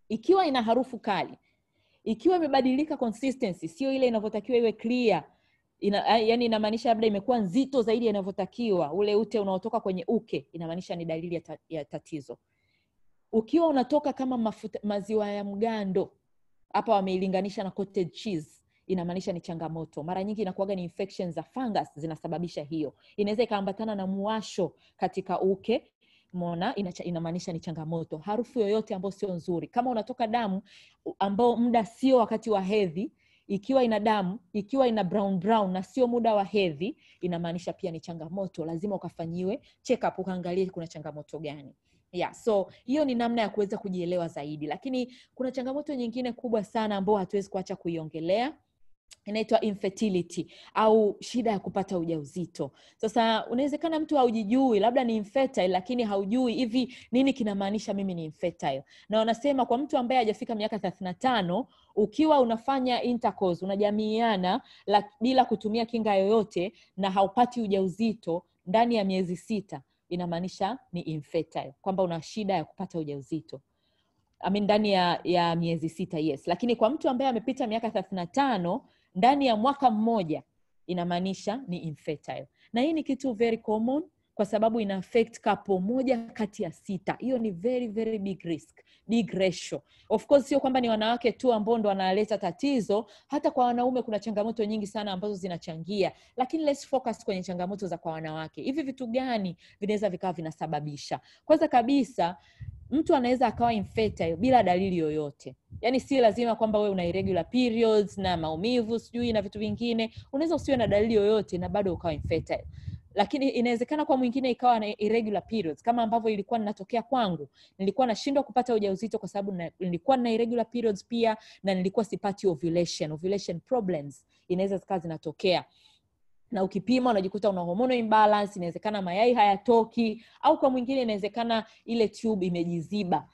ikiwa ina harufu kali ikiwa imebadilika consistency sio ile inavyotakiwa iwe clear ina, yani inamaanisha labda imekuwa nzito zaidi inavyotakiwa ule ute unaotoka kwenye uke inamaanisha ni dalili ya, ta, ya tatizo ukiwa unatoka kama mafuta, maziwa ya mgando hapa wameilinganisha na cottage cheese inamaanisha ni changamoto mara nyingi inakuwaga ni infection za fungus zinasababisha hiyo inaweza ikaambatana na muwasho katika uke mona inamaanisha ni changamoto. Harufu yoyote ambayo sio nzuri, kama unatoka damu ambao muda sio wakati wa hedhi, ikiwa ina damu, ikiwa ina brown brown na sio muda wa hedhi, inamaanisha pia ni changamoto. Lazima ukafanyiwe check up, ukaangalie kuna changamoto gani. Yeah, so hiyo ni namna ya kuweza kujielewa zaidi, lakini kuna changamoto nyingine kubwa sana ambayo hatuwezi kuacha kuiongelea inaitwa infertility au shida ya kupata ujauzito. Sasa unawezekana mtu haujijui, labda ni infertile, lakini haujui hivi nini kinamaanisha mimi ni infertile. Na wanasema kwa mtu ambaye hajafika miaka 35 tano ukiwa unafanya intercourse, unajamiiana bila kutumia kinga yoyote na haupati ujauzito ndani ya miezi sita, inamaanisha ni infertile, kwamba una shida ya kupata ujauzito I mean, ndani ya, ya miezi sita yes. Lakini kwa mtu ambaye amepita miaka thelathini na tano ndani ya mwaka mmoja inamaanisha ni infertile na hii ni kitu very common kwa sababu ina affect kapo moja kati ya sita hiyo ni very very big risk big ratio of course sio kwamba ni wanawake tu ambao ndo wanaleta tatizo hata kwa wanaume kuna changamoto nyingi sana ambazo zinachangia lakini let's focus kwenye changamoto za kwa wanawake hivi vitu gani vinaweza vikawa vinasababisha kwanza kabisa mtu anaweza akawa infertile bila dalili yoyote yaani si lazima kwamba we una irregular periods na maumivu sijui na vitu vingine unaweza usiwe na dalili yoyote na bado ukawa infertile lakini inawezekana kwa mwingine ikawa na irregular periods kama ambavyo ilikuwa ninatokea kwangu nilikuwa nashindwa kupata ujauzito kwa sababu nilikuwa na irregular periods pia na nilikuwa sipati ovulation ovulation problems inaweza zikawa zinatokea na ukipima unajikuta una hormonal imbalance inawezekana mayai hayatoki au kwa mwingine inawezekana ile tube imejiziba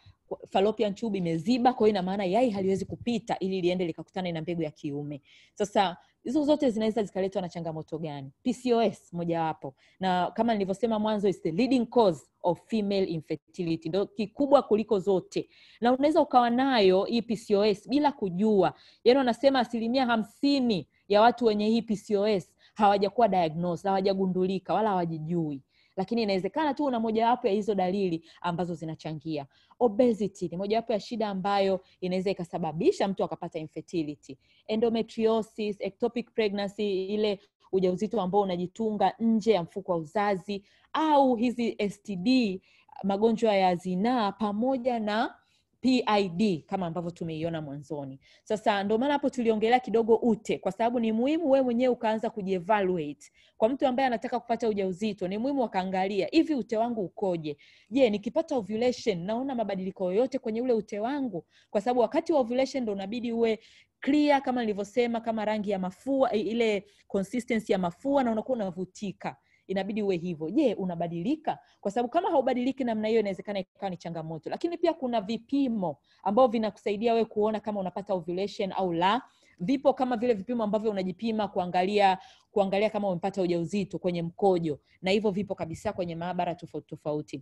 fallopian tube imeziba kwa hiyo ina maana yai haliwezi kupita ili liende likakutana na mbegu ya kiume sasa hizo zote zinaweza zikaletwa na changamoto gani pcos mojawapo na kama nilivyosema mwanzo is the leading cause of female infertility ndo kikubwa kuliko zote na unaweza ukawa nayo hii pcos bila kujua yani wanasema asilimia hamsini ya watu wenye hii pcos hawajakuwa diagnosed, hawajagundulika wala hawajijui lakini inawezekana tu una mojawapo ya hizo dalili ambazo zinachangia. Obesity ni mojawapo ya shida ambayo inaweza ikasababisha mtu akapata infertility. Endometriosis, ectopic pregnancy, ile ujauzito ambao unajitunga nje ya mfuko wa uzazi, au hizi STD, magonjwa ya zinaa pamoja na PID kama ambavyo tumeiona mwanzoni. Sasa ndio maana hapo tuliongelea kidogo ute, kwa sababu ni muhimu wewe mwenyewe ukaanza kujievaluate. Kwa mtu ambaye anataka kupata ujauzito, ni muhimu akaangalia hivi ute wangu ukoje? Je, nikipata ovulation naona mabadiliko yoyote kwenye ule ute wangu? Kwa sababu wakati wa ovulation ndio unabidi uwe clear kama nilivyosema, kama rangi ya mafua, ile consistency ya mafua, na unakuwa unavutika inabidi uwe hivyo je unabadilika kwa sababu kama haubadiliki namna hiyo inawezekana ikawa ni changamoto lakini pia kuna vipimo ambavyo vinakusaidia wewe kuona kama unapata ovulation au la vipo kama vile vipimo ambavyo unajipima kuangalia kuangalia kama umepata ujauzito kwenye mkojo na hivyo vipo kabisa kwenye maabara tofauti tofauti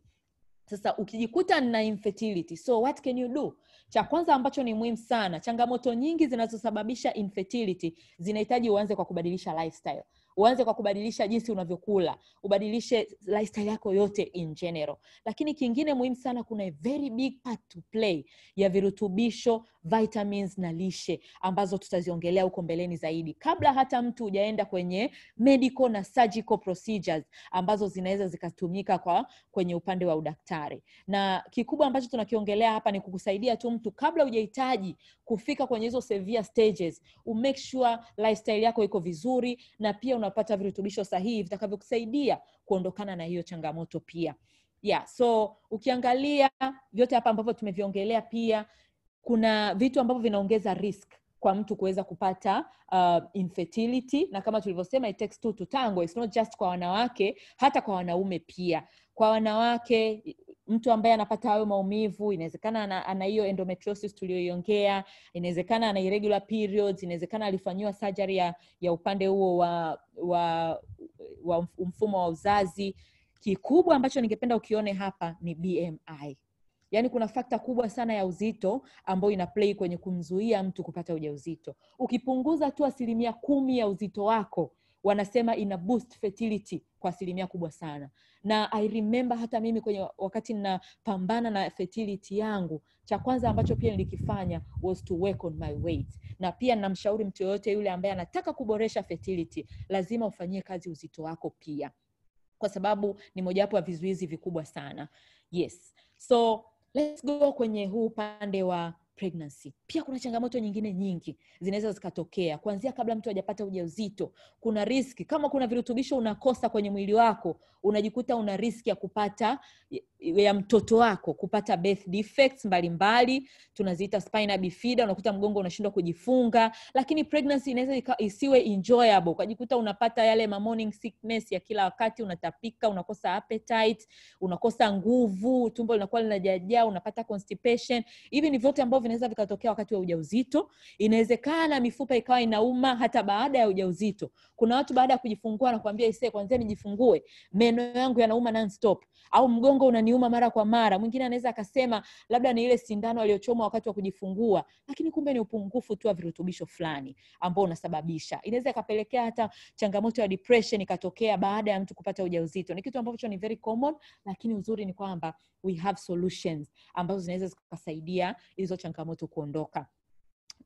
sasa ukijikuta na infertility so what can you do cha kwanza ambacho ni muhimu sana changamoto nyingi zinazosababisha infertility zinahitaji uanze kwa kubadilisha lifestyle uanze kwa kubadilisha jinsi unavyokula ubadilishe lifestyle yako yote in general lakini kingine muhimu sana kuna a very big part to play ya virutubisho vitamins na lishe ambazo tutaziongelea huko mbeleni zaidi kabla hata mtu hujaenda kwenye medical na surgical procedures ambazo zinaweza zikatumika kwa kwenye upande wa udaktari na kikubwa ambacho tunakiongelea hapa ni kukusaidia tu mtu kabla hujahitaji kufika kwenye hizo severe stages umake sure lifestyle yako iko vizuri na pia una unapata virutubisho sahihi vitakavyokusaidia kuondokana na hiyo changamoto pia yeah so ukiangalia vyote hapa ambavyo tumeviongelea pia kuna vitu ambavyo vinaongeza risk kwa mtu kuweza kupata uh, infertility na kama tulivyosema it takes two to tango it's not just kwa wanawake hata kwa wanaume pia kwa wanawake mtu ambaye anapata hayo maumivu inawezekana ana hiyo endometriosis tuliyoiongea inawezekana ana irregular periods inawezekana alifanyiwa surgery ya, ya upande huo wa, wa, wa mfumo wa uzazi kikubwa ambacho ningependa ukione hapa ni bmi yaani kuna fakta kubwa sana ya uzito ambayo ina play kwenye kumzuia mtu kupata ujauzito ukipunguza tu asilimia kumi ya uzito wako wanasema ina boost fertility kwa asilimia kubwa sana na i remember hata mimi kwenye wakati ninapambana na fertility yangu cha kwanza ambacho pia nilikifanya was to work on my weight na pia namshauri mtu yoyote yule ambaye anataka kuboresha fertility lazima ufanyie kazi uzito wako pia kwa sababu ni mojawapo ya vizuizi vikubwa sana yes so let's go kwenye huu upande wa pregnancy. Pia kuna changamoto nyingine nyingi zinaweza zikatokea kuanzia kabla mtu hajapata ujauzito. Kuna riski kama kuna virutubisho unakosa kwenye mwili wako, unajikuta una riski ya kupata ya mtoto wako kupata birth defects mbalimbali tunaziita spina bifida unakuta mgongo unashindwa kujifunga lakini pregnancy inaweza isiwe enjoyable ukajikuta unapata yale ma morning sickness ya kila wakati unatapika unakosa appetite unakosa nguvu tumbo linakuwa linajajaa unapata constipation hivi ni vyote ambavyo vinaweza vikatokea wakati wa ujauzito inawezekana mifupa ikawa inauma hata baada ya ujauzito kuna watu baada ya kujifungua nakwambia isee kwanzia nijifungue meno yangu yanauma non-stop au mgongo una inaniuma mara kwa mara. Mwingine anaweza akasema labda ni ile sindano aliyochomwa wakati wa kujifungua, lakini kumbe ni upungufu tu wa virutubisho fulani ambao unasababisha. Inaweza ikapelekea hata changamoto ya depression ikatokea baada ya mtu kupata ujauzito. Ni kitu ambacho ni very common, lakini uzuri ni kwamba we have solutions ambazo zinaweza zikasaidia hizo changamoto kuondoka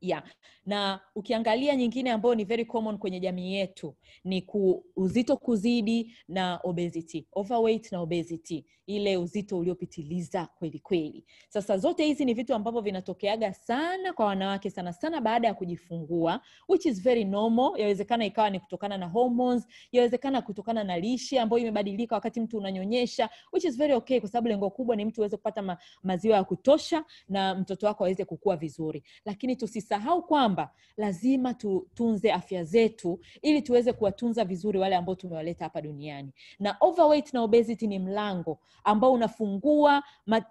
yeah. na ukiangalia nyingine ambayo ni very common kwenye jamii yetu ni ku, uzito kuzidi na obesity overweight na obesity ile uzito uliopitiliza kweli kweli sasa zote hizi ni vitu ambavyo vinatokeaga sana kwa wanawake sana sana baada ya kujifungua which is very normal yawezekana ikawa ni kutokana na hormones yawezekana kutokana na lishe ambayo imebadilika wakati mtu unanyonyesha which is very okay kwa sababu lengo kubwa ni mtu aweze kupata ma, maziwa ya kutosha na mtoto wako aweze kukua vizuri lakini tusi tusisahau kwamba lazima tutunze afya zetu ili tuweze kuwatunza vizuri wale ambao tumewaleta hapa duniani na overweight na obesity ni mlango ambao unafungua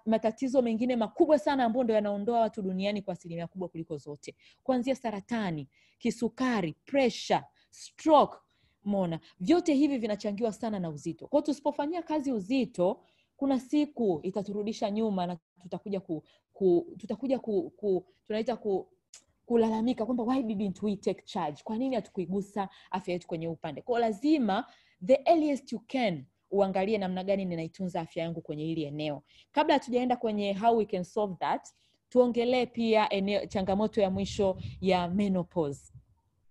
matatizo mengine makubwa sana ambao ndo yanaondoa watu duniani kwa asilimia kubwa kuliko zote kuanzia saratani kisukari pressure stroke mona vyote hivi vinachangiwa sana na uzito kwao tusipofanyia kazi uzito kuna siku itaturudisha nyuma na tutakuja ku, ku tutakuja ku, ku tunaita ku kulalamika kwamba why didn't we take charge kwa nini hatukuigusa afya yetu kwenye upande kwao lazima the earliest you can uangalie namna gani ninaitunza afya yangu kwenye hili eneo kabla hatujaenda kwenye how we can solve that tuongelee pia eneo, changamoto ya mwisho ya menopause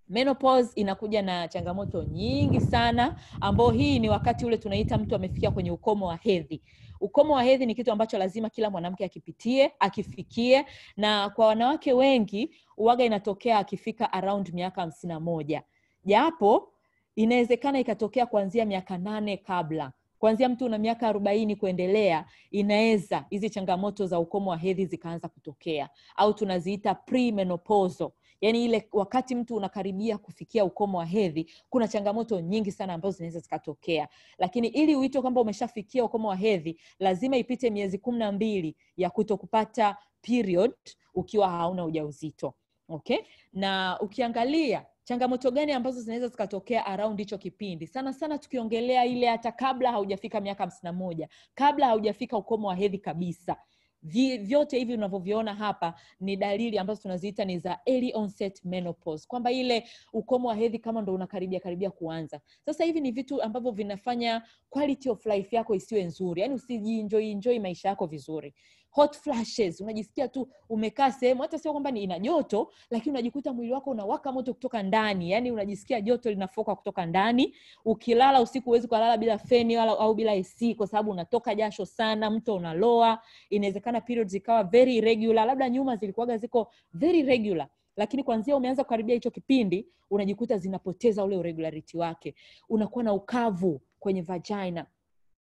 menopause inakuja na changamoto nyingi sana ambao hii ni wakati ule tunaita mtu amefikia kwenye ukomo wa hedhi Ukomo wa hedhi ni kitu ambacho lazima kila mwanamke akipitie, akifikie, na kwa wanawake wengi uwaga inatokea akifika around miaka hamsina na moja japo inawezekana ikatokea kuanzia miaka nane kabla kuanzia mtu una miaka arobaini kuendelea, inaweza hizi changamoto za ukomo wa hedhi zikaanza kutokea, au tunaziita premenopausal yani ile wakati mtu unakaribia kufikia ukomo wa hedhi kuna changamoto nyingi sana ambazo zinaweza zikatokea lakini ili uitwe kwamba umeshafikia ukomo wa hedhi lazima ipite miezi kumi na mbili ya kuto kupata period ukiwa hauna ujauzito okay na ukiangalia changamoto gani ambazo zinaweza zikatokea araund hicho kipindi sana sana tukiongelea ile hata kabla haujafika miaka hamsina na moja kabla haujafika ukomo wa hedhi kabisa vyote hivi unavyoviona hapa ni dalili ambazo tunaziita ni za early onset menopause, kwamba ile ukomo wa hedhi kama ndo unakaribia karibia kuanza. Sasa hivi ni vitu ambavyo vinafanya quality of life yako isiwe nzuri, yani usijienjoy enjoy maisha yako vizuri hot flashes unajisikia tu umekaa sehemu hata sio kwamba ina joto lakini unajikuta mwili wako unawaka moto kutoka ndani yani unajisikia joto linafoka kutoka ndani ukilala usiku huwezi kulala bila feni wala au bila AC kwa sababu unatoka jasho sana mto unaloa inawezekana periods ikawa very regular labda nyuma zilikuwaga ziko very regular lakini kwanzia umeanza kukaribia hicho kipindi unajikuta zinapoteza ule uregularity wake unakuwa na ukavu kwenye vagina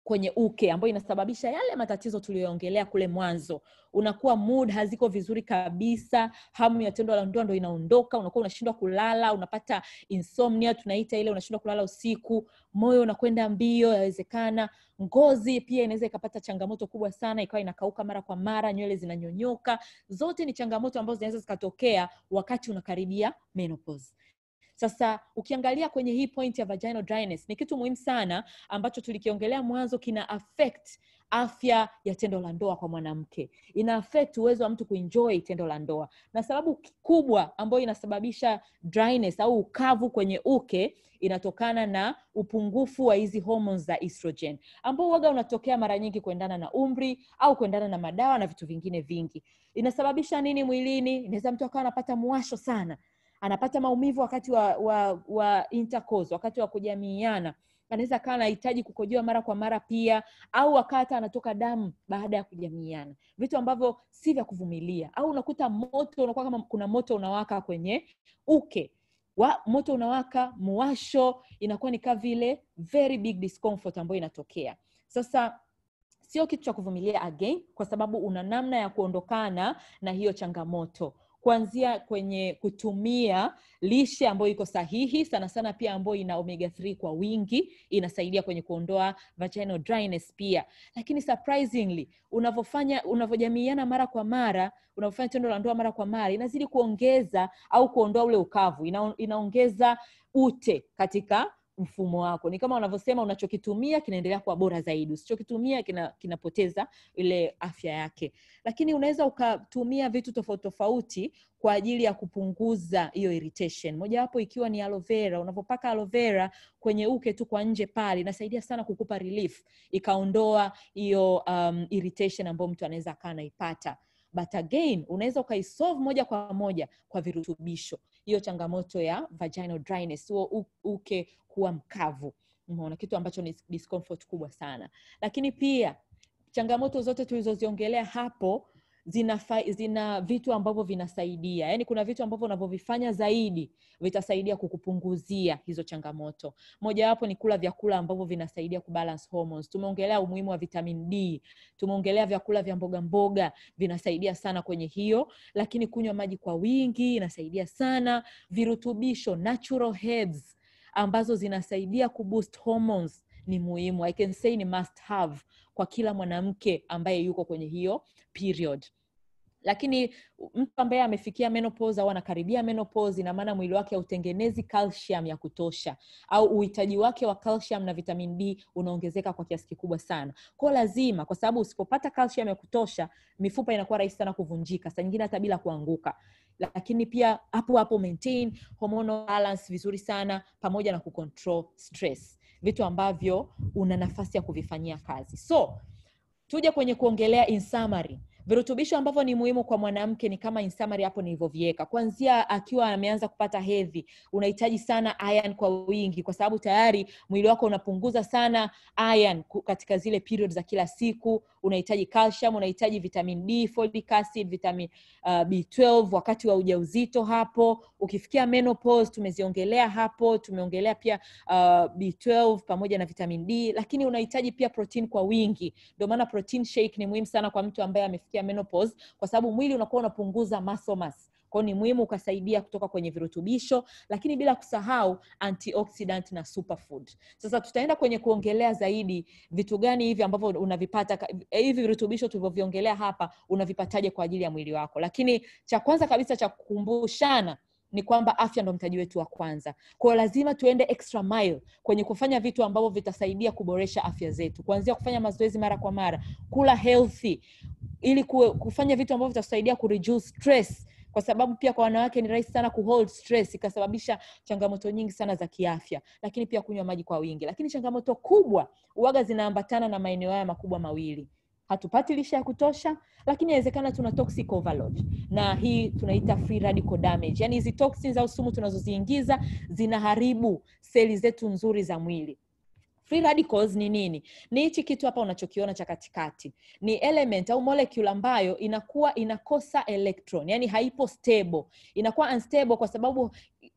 kwenye uke ambayo inasababisha yale matatizo tuliyoongelea kule mwanzo unakuwa mood haziko vizuri kabisa hamu ya tendo la ndoa ndo inaondoka unakuwa unashindwa kulala unapata insomnia tunaita ile unashindwa kulala usiku moyo unakwenda mbio yawezekana ngozi pia inaweza ikapata changamoto kubwa sana ikawa inakauka mara kwa mara nywele zinanyonyoka zote ni changamoto ambazo zinaweza zikatokea wakati unakaribia menopause sasa ukiangalia kwenye hii point ya vaginal dryness, ni kitu muhimu sana ambacho tulikiongelea mwanzo, kina affect afya ya tendo la ndoa kwa mwanamke, ina affect uwezo wa mtu kuenjoy tendo la ndoa, na sababu kubwa ambayo inasababisha dryness au ukavu kwenye uke inatokana na upungufu wa hizi hormones za estrogen ambao waga unatokea mara nyingi kuendana na umri au kuendana na madawa na vitu vingine vingi. Inasababisha nini mwilini? Inaweza mtu akawa anapata mwasho sana anapata maumivu wakati wa, wa, wa intercourse, wakati wa kujamiiana anaweza akawa anahitaji kukojoa mara kwa mara pia, au akawa anatoka damu baada ya kujamiiana, vitu ambavyo si vya kuvumilia. Au unakuta moto unakuwa kama kuna moto unawaka kwenye uke wa, moto unawaka, muwasho, inakuwa ni kaa vile very big discomfort ambayo inatokea sasa sio kitu cha kuvumilia again, kwa sababu una namna ya kuondokana na hiyo changamoto kuanzia kwenye kutumia lishe ambayo iko sahihi, sana sana pia ambayo ina omega 3 kwa wingi, inasaidia kwenye kuondoa vaginal dryness pia. Lakini surprisingly, unavyofanya unavyojamiiana mara kwa mara, unavyofanya tendo la ndoa mara kwa mara, inazidi kuongeza au kuondoa ule ukavu, ina, inaongeza ute katika mfumo wako. Ni kama wanavyosema, unachokitumia kinaendelea kuwa bora zaidi, usichokitumia kina, kinapoteza ile afya yake. Lakini unaweza ukatumia vitu tofauti tofauti kwa ajili ya kupunguza hiyo irritation, mojawapo ikiwa ni aloe vera. Unapopaka aloe vera kwenye uke tu kwa nje pale, inasaidia sana kukupa relief, ikaondoa hiyo um, irritation ambayo mtu anaweza akaa anaipata but again unaweza ukaisolve moja kwa moja kwa virutubisho hiyo changamoto ya vaginal dryness huo uke kuwa mkavu umeona kitu ambacho ni discomfort kubwa sana lakini pia changamoto zote tulizoziongelea hapo zina, fa, zina vitu ambavyo vinasaidia yani kuna vitu ambavyo unavyovifanya zaidi vitasaidia kukupunguzia hizo changamoto mojawapo ni kula vyakula ambavyo vinasaidia kubalance hormones tumeongelea umuhimu wa vitamin d tumeongelea vyakula vya mboga mboga vinasaidia sana kwenye hiyo lakini kunywa maji kwa wingi inasaidia sana virutubisho natural herbs ambazo zinasaidia kuboost hormones ni muhimu I can say ni must have kwa kila mwanamke ambaye yuko kwenye hiyo period lakini mtu ambaye amefikia menopause au anakaribia menopause, ina maana mwili wake hautengenezi calcium ya kutosha, au uhitaji wake wa calcium na vitamin D unaongezeka kwa kiasi kikubwa sana. Kwa lazima, kwa sababu usipopata calcium ya kutosha, mifupa inakuwa rahisi sana kuvunjika, saa nyingine hata bila kuanguka lakini pia hapo hapo maintain hormonal balance vizuri sana pamoja na kucontrol stress, vitu ambavyo una nafasi ya kuvifanyia kazi. So tuje kwenye kuongelea in summary, Virutubisho ambavyo ni muhimu kwa mwanamke ni kama insamari summary hapo nilivyoviweka, kuanzia akiwa ameanza kupata hedhi, unahitaji sana iron kwa wingi, kwa sababu tayari mwili wako unapunguza sana iron katika zile period za kila siku. Unahitaji calcium, unahitaji vitamin D, folic acid, vitamin uh, B12 wakati wa ujauzito hapo. Ukifikia menopause, tumeziongelea hapo, tumeongelea pia uh, B12 pamoja na vitamin D, lakini unahitaji pia protein kwa wingi. Ndio maana protein shake ni muhimu sana kwa mtu ambaye kufikia menopause kwa sababu mwili unakuwa unapunguza masomas kwao ni muhimu ukasaidia kutoka kwenye virutubisho lakini bila kusahau antioxidant na superfood sasa tutaenda kwenye kuongelea zaidi vitu gani hivi ambavyo unavipata hivi virutubisho tulivyoviongelea hapa unavipataje kwa ajili ya mwili wako lakini cha kwanza kabisa cha kukumbushana ni kwamba afya ndo mtaji wetu wa kwanza kwao lazima tuende extra mile kwenye kufanya vitu ambavyo vitasaidia kuboresha afya zetu kuanzia kufanya mazoezi mara kwa mara kula healthy ili kufanya vitu ambavyo vitasaidia kureduce stress kwa sababu pia kwa wanawake ni rahisi sana kuhold stress ikasababisha changamoto nyingi sana za kiafya lakini pia kunywa maji kwa wingi lakini changamoto kubwa uwaga zinaambatana na maeneo haya makubwa mawili hatupati lishe ya kutosha, lakini inawezekana tuna toxic overload, na hii tunaita free radical damage. Yani hizi toxins au sumu tunazoziingiza zinaharibu seli zetu nzuri za mwili. Free radicals ni nini? Ni hichi kitu hapa unachokiona cha katikati, ni element au molecule ambayo inakuwa inakosa electron, yani haipo stable, inakuwa unstable kwa sababu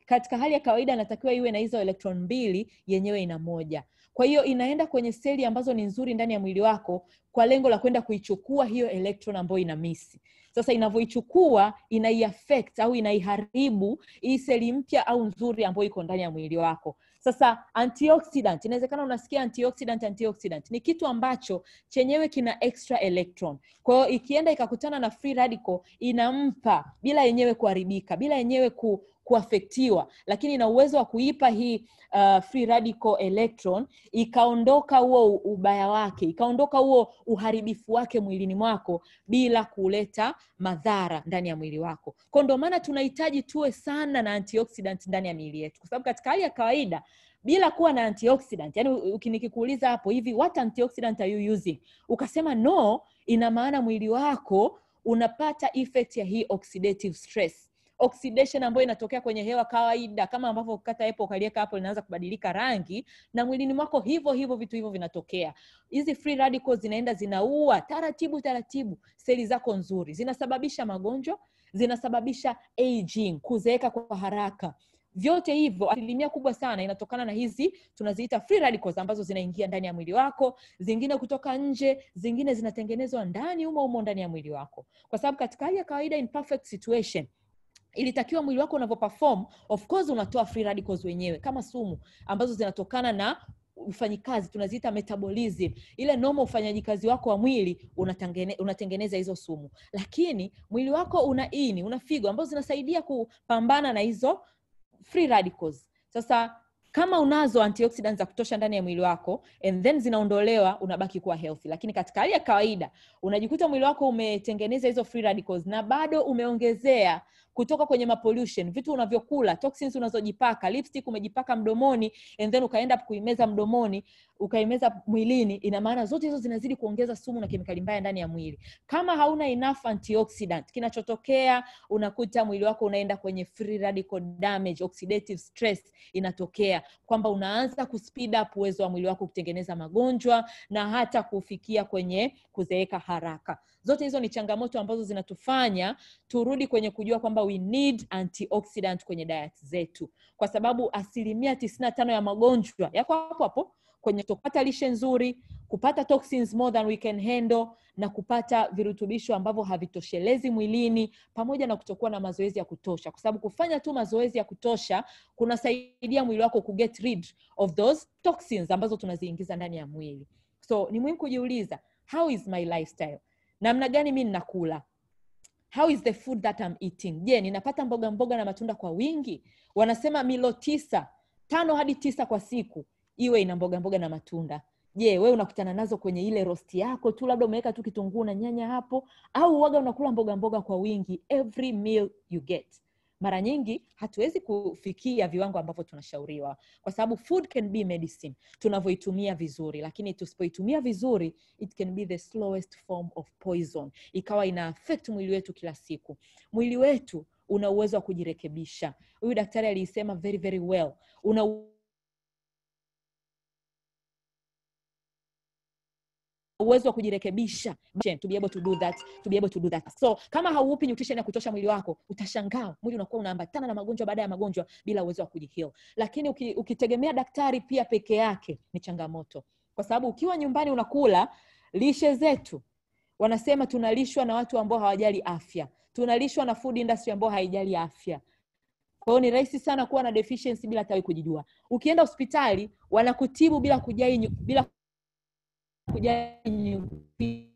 katika hali ya kawaida inatakiwa iwe na hizo electron mbili, yenyewe ina moja. Kwa hiyo inaenda kwenye seli ambazo ni nzuri ndani ya mwili wako kwa lengo la kwenda kuichukua hiyo electron ambayo ina misi. Sasa inavyoichukua inaiaffect au inaiharibu hii seli mpya au nzuri ambayo iko ndani ya mwili wako. Sasa antioxidant, inawezekana unasikia antioxidant, antioxidant ni kitu ambacho chenyewe kina extra electron. Kwa hiyo ikienda ikakutana na free radical inampa bila yenyewe kuharibika, bila yenyewe ku, kuafektiwa lakini ina uwezo wa kuipa hii uh, free radical electron ikaondoka huo ubaya wake ikaondoka huo uharibifu wake mwilini mwako bila kuleta madhara ndani ya mwili wako kwao ndio maana tunahitaji tuwe sana na antioxidant ndani ya miili yetu kwa sababu katika hali ya kawaida bila kuwa na antioxidant yani nikikuuliza hapo hivi what antioxidant are you using ukasema no ina maana mwili wako unapata effect ya hii oxidative stress oxidation ambayo inatokea kwenye hewa kawaida kama ambavyo kata apple ukaliweka hapo linaanza kubadilika rangi na mwilini mwako hivyo hivyo vitu hivyo vinatokea hizi free radicals zinaenda zinaua taratibu taratibu seli zako nzuri zinasababisha magonjwa zinasababisha aging kuzeeka kwa haraka vyote hivyo asilimia kubwa sana inatokana na hizi tunaziita free radicals ambazo zinaingia ndani ya mwili wako zingine kutoka nje zingine zinatengenezwa ndani humo humo ndani ya mwili wako kwa sababu katika hali ya kawaida in perfect situation ilitakiwa mwili wako unavyoperform of course unatoa free radicals wenyewe kama sumu ambazo zinatokana na ufanyikazi tunaziita metabolism ile noma ufanyaji kazi wako wa mwili unatengeneza hizo sumu lakini mwili wako una ini una figo ambazo zinasaidia kupambana na hizo free radicals sasa kama unazo antioxidants za kutosha ndani ya mwili wako and then zinaondolewa unabaki kuwa healthy lakini katika hali ya kawaida unajikuta mwili wako umetengeneza hizo free radicals na bado umeongezea kutoka kwenye mapollution, vitu unavyokula, toxins unazojipaka, lipstick umejipaka mdomoni and then ukaenda kuimeza mdomoni, ukaimeza mwilini, ina maana zote hizo zinazidi kuongeza sumu na kemikali mbaya ndani ya mwili. Kama hauna enough antioxidant, kinachotokea unakuta mwili wako unaenda kwenye free radical damage, oxidative stress inatokea kwamba unaanza kuspeed up uwezo wa mwili wako kutengeneza magonjwa na hata kufikia kwenye kuzeeka haraka. Zote hizo ni changamoto ambazo zinatufanya turudi kwenye kujua kwamba we need antioxidant kwenye diet zetu kwa sababu asilimia tisini na tano ya magonjwa yako hapo hapo kwenye kutopata lishe nzuri kupata toxins more than we can handle na kupata virutubisho ambavyo havitoshelezi mwilini pamoja na kutokuwa na mazoezi ya kutosha kwa sababu kufanya tu mazoezi ya kutosha kunasaidia mwili wako ku get rid of those toxins ambazo tunaziingiza ndani ya mwili so ni muhimu kujiuliza how is my lifestyle namna gani mi ninakula how is the food that I'm eating? Je, ninapata mboga mboga na matunda kwa wingi? Wanasema milo tisa, tano hadi tisa kwa siku iwe ina mboga mboga na matunda. Je, wewe unakutana nazo kwenye ile rosti yako tu, labda umeweka tu kitunguu na nyanya hapo, au waga unakula mboga mboga kwa wingi every meal you get? mara nyingi hatuwezi kufikia viwango ambavyo tunashauriwa kwa sababu food can be medicine tunavyoitumia vizuri lakini tusipoitumia vizuri it can be the slowest form of poison ikawa ina affect mwili wetu kila siku mwili wetu una uwezo wa kujirekebisha huyu daktari aliisema very very well una uwezo wa kujirekebisha to be able to do that to be able to do that so kama hauupi nutrition ya kutosha mwili wako utashangaa mwili unakuwa unaambatana na magonjwa baada ya magonjwa bila uwezo wa kujiheal lakini uki, ukitegemea daktari pia peke yake ni changamoto kwa sababu ukiwa nyumbani unakula lishe zetu wanasema tunalishwa na watu ambao hawajali afya tunalishwa na food industry ambao haijali afya kwa hiyo ni rahisi sana kuwa na deficiency bila tawi kujijua ukienda hospitali wanakutibu bila kujai bila kujali nyumbani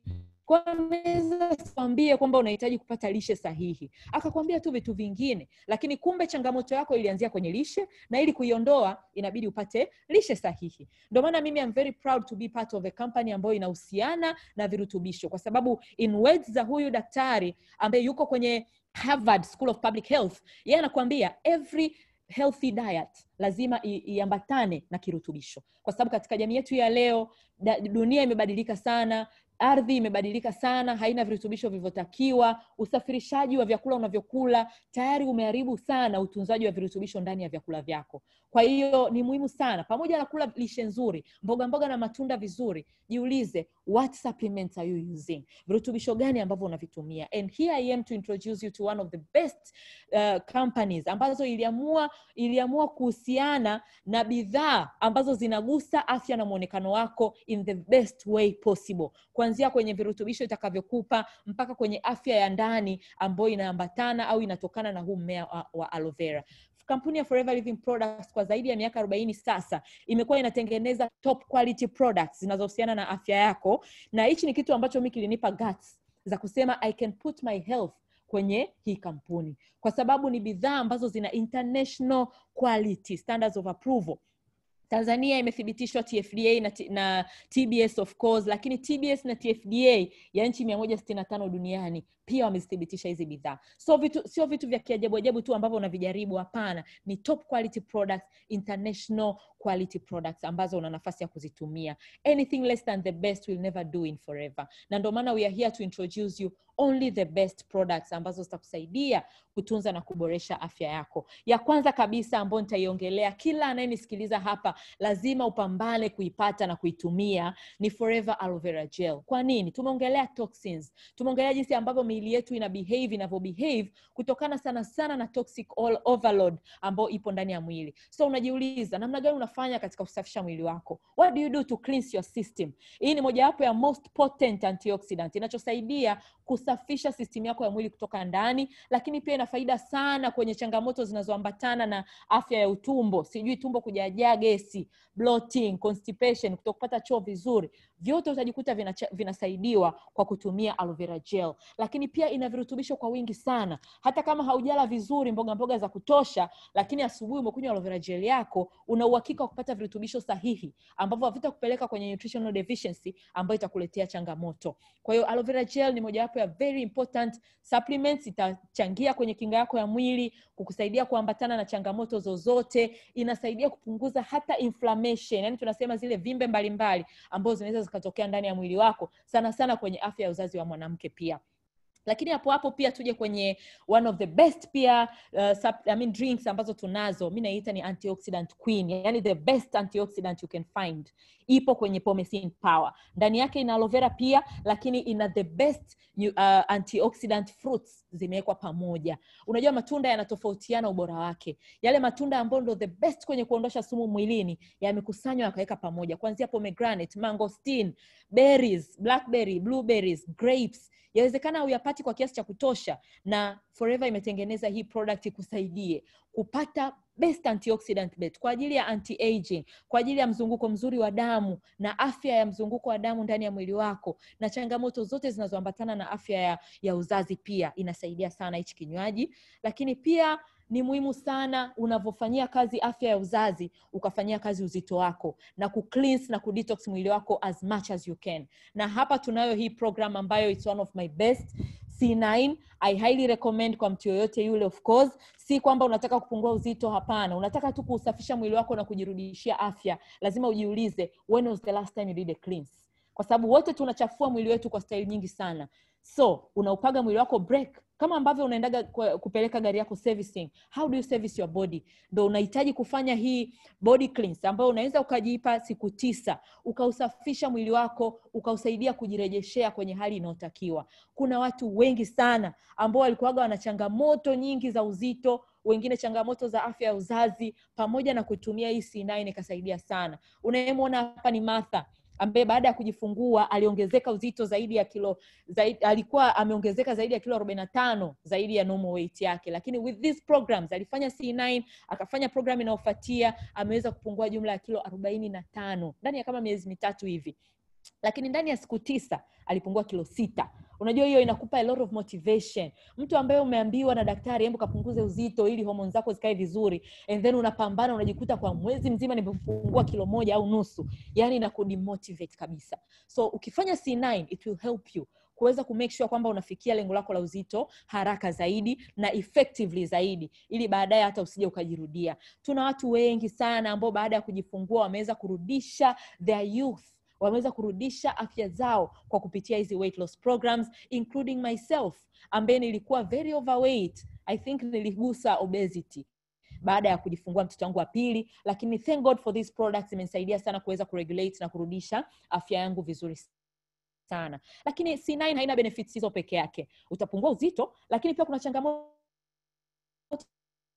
kwanza kwambie kwamba unahitaji kupata lishe sahihi akakwambia tu vitu vingine lakini kumbe changamoto yako ilianzia kwenye lishe na ili kuiondoa inabidi upate lishe sahihi ndio maana mimi am very proud to be part of a company ambayo inahusiana na virutubisho kwa sababu in words za huyu daktari ambaye yuko kwenye harvard school of public health yeye anakuambia every healthy diet lazima iambatane na kirutubisho kwa sababu katika jamii yetu ya leo dunia imebadilika sana ardhi imebadilika sana, haina virutubisho vilivyotakiwa, usafirishaji wa vyakula unavyokula tayari umeharibu sana utunzaji wa virutubisho ndani ya vyakula vyako. Kwa hiyo ni muhimu sana, pamoja na kula lishe nzuri, mboga mboga na matunda vizuri, jiulize what supplements are you using, virutubisho gani ambavyo unavitumia. And here I am to introduce you to one of the best uh, companies ambazo iliamua iliamua kuhusiana na bidhaa ambazo zinagusa afya na mwonekano wako in the best way possible kwa kuanzia kwenye virutubisho itakavyokupa mpaka kwenye afya ya ndani ambayo inaambatana au inatokana na huu mmea wa, wa aloe vera kampuni ya Forever Living Products kwa zaidi ya miaka 40 sasa imekuwa inatengeneza top quality products zinazohusiana na afya yako, na hichi ni kitu ambacho mimi kilinipa guts za kusema I can put my health kwenye hii kampuni, kwa sababu ni bidhaa ambazo zina international quality standards of approval Tanzania imethibitishwa TFDA na, na TBS of course, lakini TBS na TFDA ya nchi 165 duniani pia wamezithibitisha hizi bidhaa so vitu, sio vitu vya kiajabu ajabu tu ambavyo unavijaribu hapana ni top quality products international quality products ambazo una nafasi ya kuzitumia anything less than the best will never do in forever na ndio maana we are here to introduce you only the best products ambazo zitakusaidia kutunza na kuboresha afya yako ya kwanza kabisa ambayo nitaiongelea kila anayenisikiliza hapa lazima upambane kuipata na kuitumia ni forever aloe vera gel kwa nini tumeongelea toxins tumeongelea jinsi ambavyo miili yetu ina behave inavyo behave kutokana sana sana na toxic overload ambayo ipo ndani ya mwili so unajiuliza namna gani unafanya katika kusafisha mwili wako what do you do to cleanse your system hii ni mojawapo ya most potent antioxidant inachosaidia kusafisha system yako ya mwili kutoka ndani lakini pia ina faida sana kwenye changamoto zinazoambatana na afya ya utumbo sijui tumbo kujajaa gesi bloating constipation kutokupata choo vizuri vyote utajikuta vinasaidiwa kwa kutumia aloe vera gel lakini lakini pia ina virutubisho kwa wingi sana hata kama haujala vizuri mboga mboga za kutosha lakini asubuhi umekunywa aloe vera gel yako una uhakika wa kupata virutubisho sahihi ambavyo havitakupeleka kwenye nutritional deficiency ambayo itakuletea changamoto kwa hiyo aloe vera gel ni mojawapo ya very important supplements itachangia kwenye kinga yako ya mwili kukusaidia kuambatana na changamoto zozote inasaidia kupunguza hata inflammation yani tunasema zile vimbe mbalimbali ambazo zinaweza zikatokea ndani ya mwili wako sana sana kwenye afya ya uzazi wa mwanamke pia lakini hapo hapo pia tuje kwenye one of the best pia uh, I mean, drinks ambazo tunazo mi naita ni antioxidant queen yani the best antioxidant you can find ipo kwenye pomecin power ndani yake ina aloe vera pia lakini ina the best new, uh, antioxidant fruits zimewekwa pamoja unajua matunda yanatofautiana ubora wake yale matunda ambayo ndo the best kwenye kuondosha sumu mwilini yamekusanywa yakaweka pamoja kuanzia pomegranate mangostin berries blackberry blueberries grapes yawezekana uyapati kwa kiasi cha kutosha na forever imetengeneza hii product ikusaidie kupata best antioxidant bet kwa ajili ya anti-aging, kwa ajili ya mzunguko mzuri wa damu na afya ya mzunguko wa damu ndani ya mwili wako na changamoto zote zinazoambatana na afya ya, ya uzazi pia inasaidia sana hichi kinywaji, lakini pia ni muhimu sana unavyofanyia kazi afya ya uzazi ukafanyia kazi uzito wako na ku na ku mwili wako as much as you can na hapa tunayo hii program ambayo it's one of my best C9 I highly recommend kwa mtu yoyote yule of course si kwamba unataka kupungua uzito hapana unataka tu kuusafisha mwili wako na kujirudishia afya lazima ujiulize when was the last time you did a cleanse kwa sababu wote tunachafua mwili wetu kwa staili nyingi sana so unaupaga mwili wako break kama ambavyo unaendaga kupeleka gari yako servicing how do you service your body ndo unahitaji kufanya hii body cleans ambayo unaweza ukajipa siku tisa ukausafisha mwili wako ukausaidia kujirejeshea kwenye hali inayotakiwa kuna watu wengi sana ambao walikuwaga wana changamoto nyingi za uzito wengine changamoto za afya ya uzazi pamoja na kutumia hii c9 ikasaidia sana unayemwona hapa ni martha ambaye baada ya kujifungua aliongezeka uzito zaidi ya kilo zaidi, alikuwa ameongezeka zaidi ya kilo 45 zaidi ya normal weight yake, lakini with these programs alifanya C9 akafanya program inayofuatia ameweza kupungua jumla ya kilo 45 ndani ya kama miezi mitatu hivi, lakini ndani ya siku tisa alipungua kilo sita unajua hiyo inakupa a lot of motivation mtu ambaye umeambiwa na daktari hebu kapunguze uzito ili homon zako zikae vizuri and then unapambana unajikuta kwa mwezi mzima nimepungua kilo moja au nusu yani inakudimotivate kabisa so ukifanya c9 it will help you kuweza kumake sure kwamba unafikia lengo lako la uzito haraka zaidi na effectively zaidi ili baadaye hata usije ukajirudia tuna watu wengi sana ambao baada ya kujifungua wameweza kurudisha their youth wameweza kurudisha afya zao kwa kupitia hizi weight loss programs including myself ambaye nilikuwa very overweight i think niligusa obesity baada ya kujifungua mtoto wangu wa pili lakini thank god for these products imenisaidia sana kuweza kuregulate na kurudisha afya yangu vizuri sana lakini c9 haina benefits hizo peke yake utapungua uzito lakini pia kuna changamoto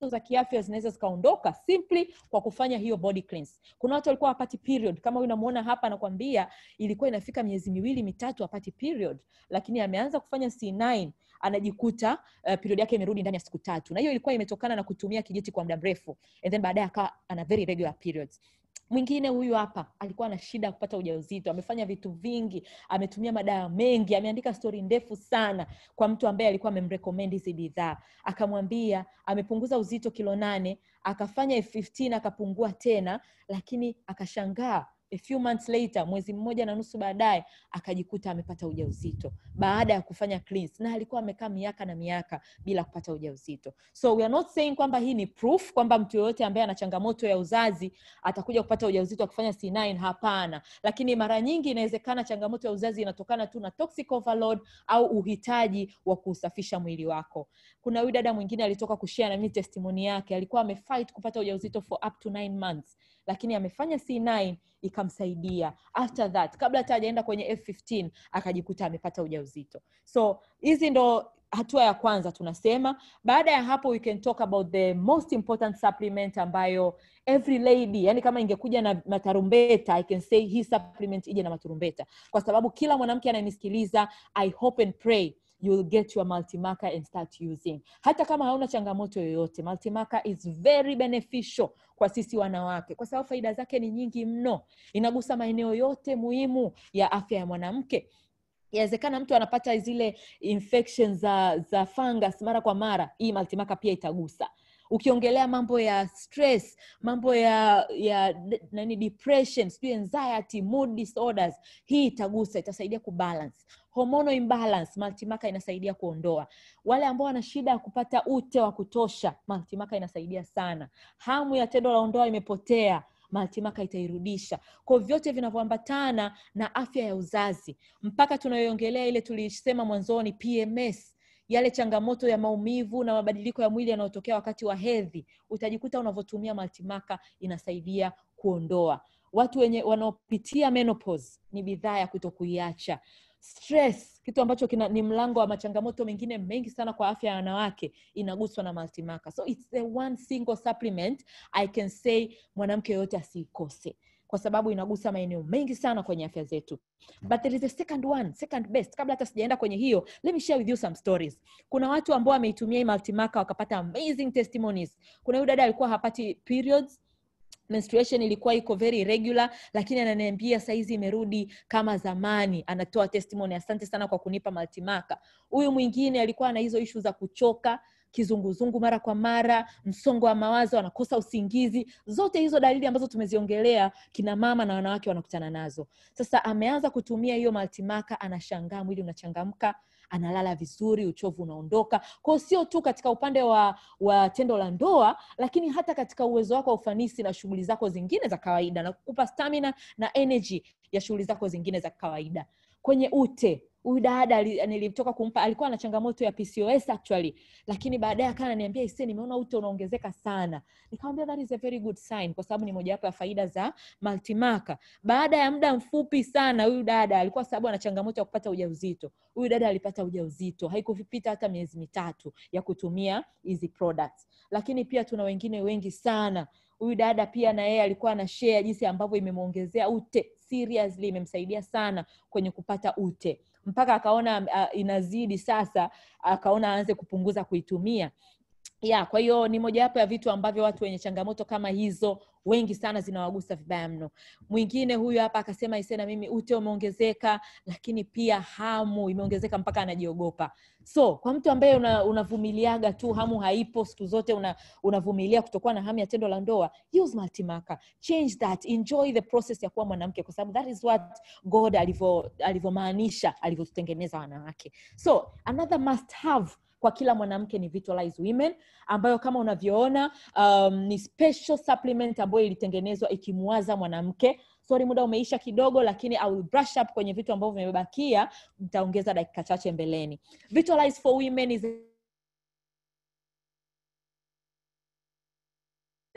za kiafya zinaweza zikaondoka simply kwa kufanya hiyo body cleanse. Kuna watu walikuwa hapati period, kama huyu unamuona hapa, anakwambia ilikuwa inafika miezi miwili mitatu hapati period, lakini ameanza kufanya C9 anajikuta uh, period yake imerudi ndani ya siku tatu na hiyo ilikuwa imetokana na kutumia kijiti kwa muda mrefu and then baadaye akawa ana very regular periods mwingine huyu hapa alikuwa na shida ya kupata ujauzito amefanya vitu vingi ametumia madawa mengi ameandika stori ndefu sana kwa mtu ambaye alikuwa amemrekomend hizi bidhaa akamwambia amepunguza uzito kilo nane akafanya 15 akapungua tena lakini akashangaa a few months later, mwezi mmoja na nusu baadaye akajikuta amepata ujauzito baada ya kufanya cleanse, na alikuwa amekaa miaka na miaka bila kupata ujauzito. So we are not saying kwamba hii ni proof kwamba mtu yoyote ambaye ana changamoto ya uzazi atakuja kupata ujauzito akifanya C9. Hapana, lakini mara nyingi inawezekana changamoto ya uzazi inatokana tu na toxic overload au uhitaji wa kusafisha mwili wako. Kuna huyu dada mwingine alitoka kushare na mimi testimony yake, alikuwa amefight kupata ujauzito for up to 9 months lakini amefanya c9 ikamsaidia after that kabla hata ajaenda kwenye f15 akajikuta amepata ujauzito so hizi ndo hatua ya kwanza tunasema baada ya hapo we can talk about the most important supplement ambayo every lady yani kama ingekuja na matarumbeta i can say hii supplement ije na matarumbeta kwa sababu kila mwanamke anayenisikiliza i hope and pray you'll get your multimarker and start using hata kama hauna changamoto yoyote multimarker is very beneficial kwa sisi wanawake kwa sababu faida zake ni nyingi mno inagusa maeneo yote muhimu ya afya ya mwanamke inawezekana mtu anapata zile infection za za fungus mara kwa mara hii multimarker pia itagusa ukiongelea mambo ya stress mambo ya ya nani depression sijui anxiety mood disorders hii itagusa itasaidia kubalance hormonal imbalance maltimaka inasaidia kuondoa wale ambao wana shida ya kupata ute wa kutosha maltimaka inasaidia sana hamu ya tendo la ondoa imepotea maltimaka itairudisha kwao vyote vinavyoambatana na afya ya uzazi mpaka tunayoongelea ile tulisema mwanzoni pms yale changamoto ya maumivu na mabadiliko ya mwili yanayotokea wakati wa hedhi, utajikuta unavyotumia maltimaka inasaidia kuondoa. Watu wenye wanaopitia menopause ni bidhaa ya kutokuiacha. Stress, kitu ambacho kina, ni mlango wa machangamoto mengine mengi sana kwa afya ya wanawake inaguswa na maltimaka So it's the one single supplement I can say mwanamke yoyote asiikose kwa sababu inagusa maeneo mengi sana kwenye afya zetu but there is a second one second best kabla hata sijaenda kwenye hiyo let me share with you some stories kuna watu ambao wameitumia multimaka wakapata amazing testimonies kuna huyu dada alikuwa hapati periods menstruation ilikuwa iko very regular lakini ananiambia saizi imerudi kama zamani anatoa testimony asante sana kwa kunipa multimaka huyu mwingine alikuwa ana hizo ishu za kuchoka kizunguzungu mara kwa mara msongo wa mawazo wanakosa usingizi zote hizo dalili ambazo tumeziongelea kina mama na wanawake wanakutana nazo sasa ameanza kutumia hiyo maltimaka anashangaa mwili unachangamka analala vizuri uchovu unaondoka kwao sio tu katika upande wa, wa tendo la ndoa lakini hata katika uwezo wako wa ufanisi na shughuli zako zingine za kawaida na kukupa stamina na energy ya shughuli zako zingine za kawaida kwenye ute huyu dada nilitoka kumpa alikuwa na changamoto ya pcos actually lakini baadaye akaa ananiambia ise nimeona ute unaongezeka sana nikamwambia that is a very good sign kwa sababu ni mojawapo ya faida za maltimaka baada ya muda mfupi sana huyu dada alikuwa sababu ana changamoto ya kupata ujauzito huyu dada alipata ujauzito haikupita hata miezi mitatu ya kutumia hizi products lakini pia tuna wengine wengi sana huyu dada pia na yeye alikuwa na share jinsi ambavyo imemwongezea ute seriously imemsaidia sana kwenye kupata ute mpaka akaona uh, inazidi sasa akaona aanze kupunguza kuitumia ya kwa hiyo ni mojawapo ya vitu ambavyo watu wenye changamoto kama hizo wengi sana zinawagusa vibaya mno. Mwingine huyu hapa akasema Isena, mimi ute umeongezeka, lakini pia hamu imeongezeka mpaka anajiogopa. So kwa mtu ambaye unavumiliaga una tu hamu haipo siku zote una, unavumilia kutokuwa na hamu ya tendo la ndoa, use Multimaker, change that, enjoy the process ya kuwa mwanamke, kwa sababu that is what God alivyomaanisha, alivyotutengeneza wanawake. So another must have kwa kila mwanamke ni Vitalize Women ambayo kama unavyoona um, ni special supplement ambayo ilitengenezwa ikimwaza mwanamke sori muda umeisha kidogo lakini I will brush up kwenye vitu ambavyo vimebakia nitaongeza dakika chache mbeleni Vitalize for Women is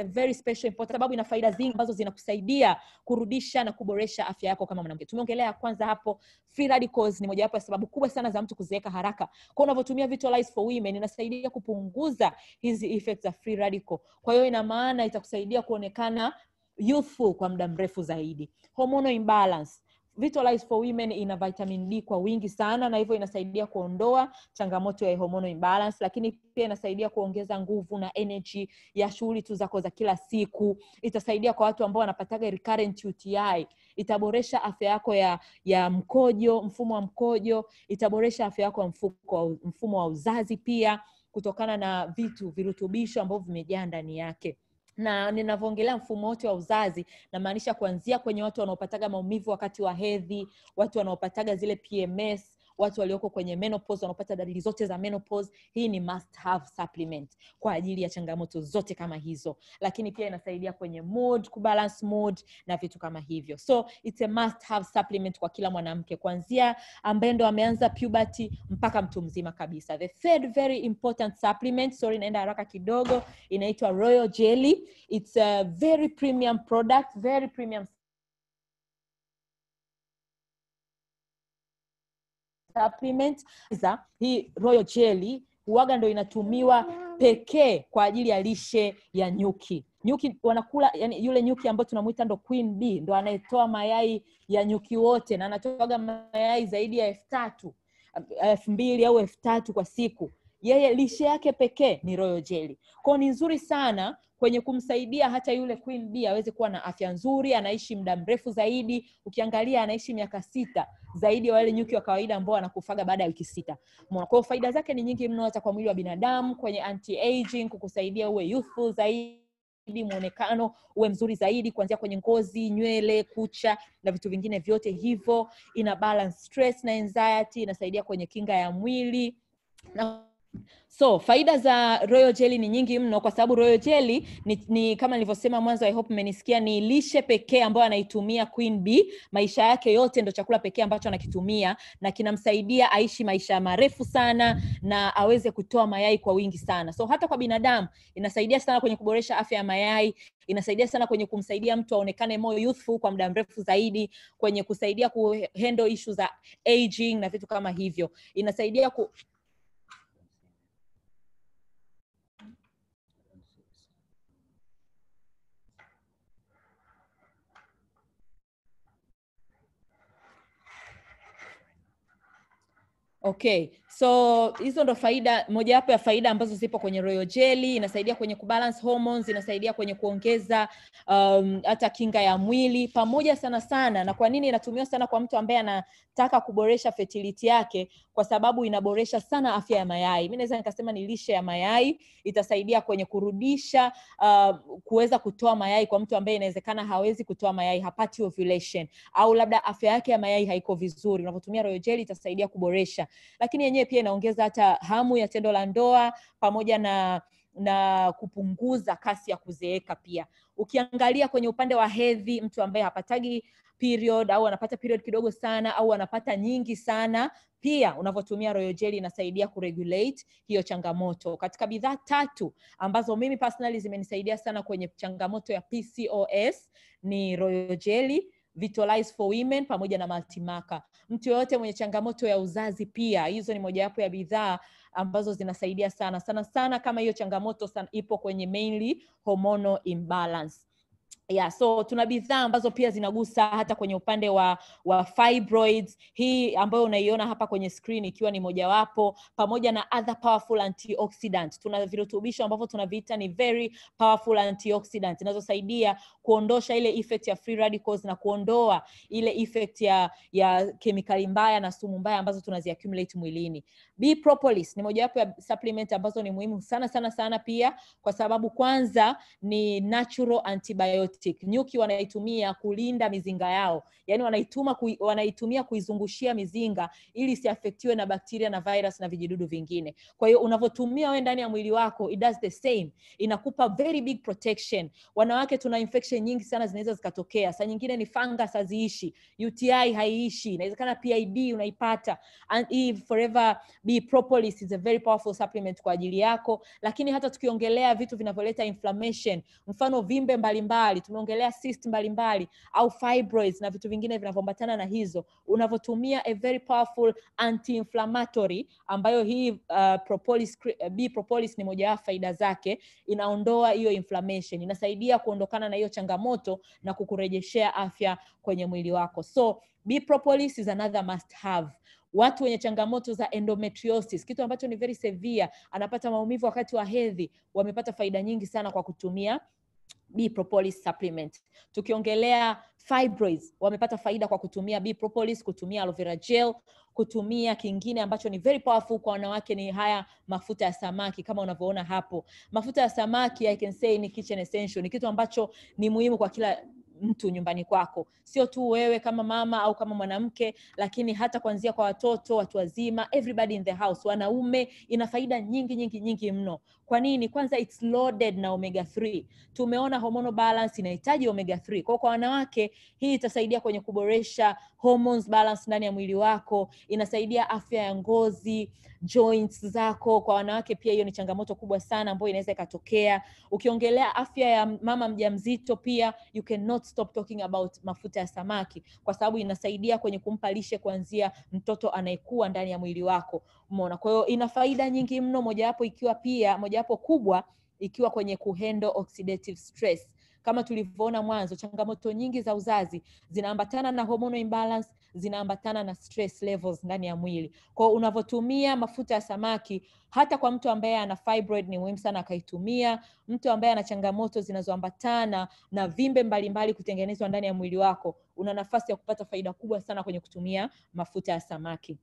very special important sababu ina faida zingi ambazo zinakusaidia kurudisha na kuboresha afya yako kama mwanamke tumeongelea kwanza hapo free radicals ni mojawapo ya sababu kubwa sana za mtu kuzeeka haraka kwa unavyotumia vitalize for women inasaidia kupunguza hizi effects za free radical kwa hiyo ina maana itakusaidia kuonekana youthful kwa muda mrefu zaidi hormonal imbalance Vitalize for Women ina vitamin D kwa wingi sana, na hivyo inasaidia kuondoa changamoto ya hormonal imbalance, lakini pia inasaidia kuongeza nguvu na energy ya shughuli tu zako za kila siku. Itasaidia kwa watu ambao wanapataga recurrent UTI, itaboresha afya yako ya, ya mkojo, mfumo wa mkojo, itaboresha afya yako ya mfuko, mfumo wa uzazi pia kutokana na vitu virutubisho ambavyo vimejaa ndani yake na ninavyoongelea mfumo wote wa uzazi namaanisha kuanzia kwenye watu wanaopataga maumivu wakati wa hedhi watu wanaopataga zile pms watu walioko kwenye menopause wanaopata dalili zote za menopause hii ni must have supplement kwa ajili ya changamoto zote kama hizo lakini pia inasaidia kwenye mood kubalance mood na vitu kama hivyo so it's a must have supplement kwa kila mwanamke kuanzia ambaye ndo ameanza puberty mpaka mtu mzima kabisa the third very important supplement sorry naenda haraka kidogo inaitwa royal jelly it's a very premium product very premium supplement za hii royal jelly huaga ndo inatumiwa pekee kwa ajili ya lishe ya nyuki nyuki wanakula yani yule nyuki ambayo tunamwita ndo queen bee ndo anayetoa mayai ya nyuki wote na anatoaga mayai zaidi ya elfu tatu elfu mbili au elfu tatu kwa siku yeye lishe yake pekee ni royo jeli kwao ni nzuri sana kwenye kumsaidia hata yule queen b aweze kuwa na afya nzuri anaishi muda mrefu zaidi ukiangalia anaishi miaka sita zaidi ya wale nyuki wa kawaida ambao wanakufaga baada ya wiki sita kwao faida zake ni nyingi mno hata kwa mwili wa binadamu kwenye anti aging kukusaidia uwe youthful zaidi mwonekano uwe mzuri zaidi kuanzia kwenye ngozi nywele kucha na vitu vingine vyote hivyo ina balance stress na anxiety inasaidia kwenye kinga ya mwili na so faida za royal jelly ni nyingi mno kwa sababu royal jelly ni, ni kama nilivyosema mwanzo i hope mmenisikia ni lishe pekee ambayo anaitumia queen B maisha yake yote ndo chakula pekee ambacho anakitumia na kinamsaidia aishi maisha marefu sana na aweze kutoa mayai kwa wingi sana so hata kwa binadamu inasaidia sana kwenye kuboresha afya ya mayai inasaidia sana kwenye kumsaidia mtu aonekane more youthful kwa muda mrefu zaidi kwenye kusaidia kuhendo ishu za aging na vitu kama hivyo inasaidia ku Okay, So hizo ndo faida mojawapo ya faida ambazo zipo kwenye royal jelly. Inasaidia kwenye kubalance hormones, inasaidia kwenye kuongeza um, hata um, kinga ya mwili pamoja sana sana. Na kwa nini inatumiwa sana kwa mtu ambaye anataka kuboresha fertility yake? Kwa sababu inaboresha sana afya ya mayai. Mimi naweza nikasema ni lishe ya mayai, itasaidia kwenye kurudisha uh, kuweza kutoa mayai kwa mtu ambaye inawezekana hawezi kutoa mayai, hapati ovulation au labda afya yake ya mayai haiko vizuri. Unapotumia royal jelly itasaidia kuboresha, lakini yenyewe pia inaongeza hata hamu ya tendo la ndoa pamoja na na kupunguza kasi ya kuzeeka pia. Ukiangalia kwenye upande wa hedhi, mtu ambaye hapatagi period au anapata period kidogo sana au anapata nyingi sana, pia unavyotumia Royal Jelly inasaidia kuregulate hiyo changamoto. Katika bidhaa tatu ambazo mimi personally zimenisaidia sana kwenye changamoto ya PCOS ni Royal Jelly Vitalize for Women pamoja na Multimaka. Mtu yoyote mwenye changamoto ya uzazi pia, hizo ni mojawapo ya bidhaa ambazo zinasaidia sana sana sana, kama hiyo changamoto sana ipo kwenye mainly hormonal imbalance yeah, so tuna bidhaa ambazo pia zinagusa hata kwenye upande wa, wa fibroids hii ambayo unaiona hapa kwenye screen ikiwa ni mojawapo pamoja na other powerful antioxidant tuna virutubisho ambavyo tunaviita ni very powerful antioxidant zinazosaidia kuondosha ile effect ya free radicals na kuondoa ile effect ya ya kemikali mbaya na sumu mbaya ambazo tunazi accumulate mwilini b propolis ni mojawapo ya supplement ambazo ni muhimu sana sana sana pia kwa sababu kwanza ni natural antibiotic antibiotic nyuki wanaitumia kulinda mizinga yao, yani wanaituma kui, wanaitumia kuizungushia mizinga ili isiafektiwe na bakteria na virus na vijidudu vingine. Kwa hiyo unavyotumia wewe ndani ya mwili wako it does the same, inakupa very big protection. Wanawake tuna infection nyingi sana zinaweza zikatokea, saa nyingine ni fungus haziishi, UTI haiishi, inawezekana PID unaipata. And hii Forever Bee Propolis is a very powerful supplement kwa ajili yako, lakini hata tukiongelea vitu vinavyoleta inflammation, mfano vimbe mbalimbali mbali, tumeongelea cyst mbalimbali au fibroids na vitu vingine vinavyoambatana na hizo unavyotumia a very powerful anti-inflammatory ambayo hii uh, propolis, eh, B propolis ni moja ya faida zake inaondoa hiyo inflammation inasaidia kuondokana na hiyo changamoto na kukurejeshea afya kwenye mwili wako so B propolis is another must have watu wenye changamoto za endometriosis, kitu ambacho ni very severe, anapata maumivu wakati wa hedhi, wamepata faida nyingi sana kwa kutumia B propolis supplement. Tukiongelea fibroids, wamepata faida kwa kutumia B propolis, kutumia aloe vera gel, kutumia kingine ambacho ni very powerful kwa wanawake ni haya mafuta ya samaki kama unavyoona hapo. Mafuta ya samaki I can say ni kitchen essential, ni kitu ambacho ni muhimu kwa kila mtu nyumbani kwako, sio tu wewe kama mama au kama mwanamke, lakini hata kuanzia kwa watoto, watu wazima, everybody in the house, wanaume. Ina faida nyingi nyingi nyingi mno. Kwa nini? Kwanza it's loaded na omega 3. Tumeona hormonal balance inahitaji omega 3. Kwa kwa wanawake hii itasaidia kwenye kuboresha hormones balance ndani ya mwili wako, inasaidia afya ya ngozi, joints zako. Kwa wanawake pia hiyo ni changamoto kubwa sana ambayo inaweza ikatokea. Ukiongelea afya ya mama mjamzito pia you cannot stop talking about mafuta ya samaki kwa sababu inasaidia kwenye kumpa lishe kuanzia mtoto anayekua ndani ya mwili wako. Umeona? Kwa hiyo ina faida nyingi mno, mojawapo ikiwa pia mojawapo kubwa ikiwa kwenye kuhendo oxidative stress kama tulivyoona mwanzo, changamoto nyingi za uzazi zinaambatana na hormonal imbalance, zinaambatana na stress levels ndani ya mwili. Kwa unavyotumia mafuta ya samaki, hata kwa mtu ambaye ana fibroid ni muhimu sana akaitumia. Mtu ambaye ana changamoto zinazoambatana na vimbe mbalimbali kutengenezwa ndani ya mwili wako, una nafasi ya kupata faida kubwa sana kwenye kutumia mafuta ya samaki.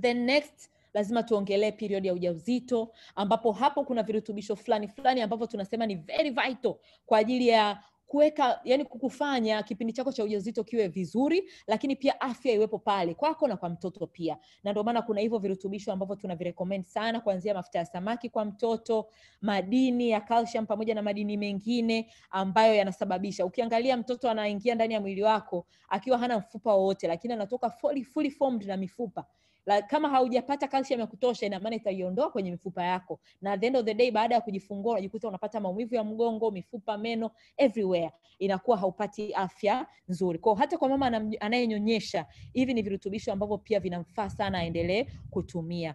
Then next lazima tuongelee period ya ujauzito ambapo hapo kuna virutubisho fulani fulani ambavyo tunasema ni very vital kwa ajili ya kuweka yani kukufanya kipindi chako cha ujauzito kiwe vizuri lakini pia afya iwepo pale kwako na kwa mtoto pia na ndio maana kuna hivyo virutubisho ambavyo tunavirecommend sana kuanzia mafuta ya samaki kwa mtoto madini ya calcium pamoja na madini mengine ambayo yanasababisha ukiangalia mtoto anaingia ndani ya mwili wako akiwa hana mfupa wowote lakini anatoka fully, fully formed na mifupa la, kama haujapata calcium ya kutosha, ina maana itaiondoa kwenye mifupa yako, na at the end of the day, baada ya kujifungua unajikuta unapata maumivu ya mgongo, mifupa, meno, everywhere, inakuwa haupati afya nzuri. Kwa hata kwa mama anayenyonyesha, hivi ni virutubisho ambavyo pia vinamfaa sana aendelee kutumia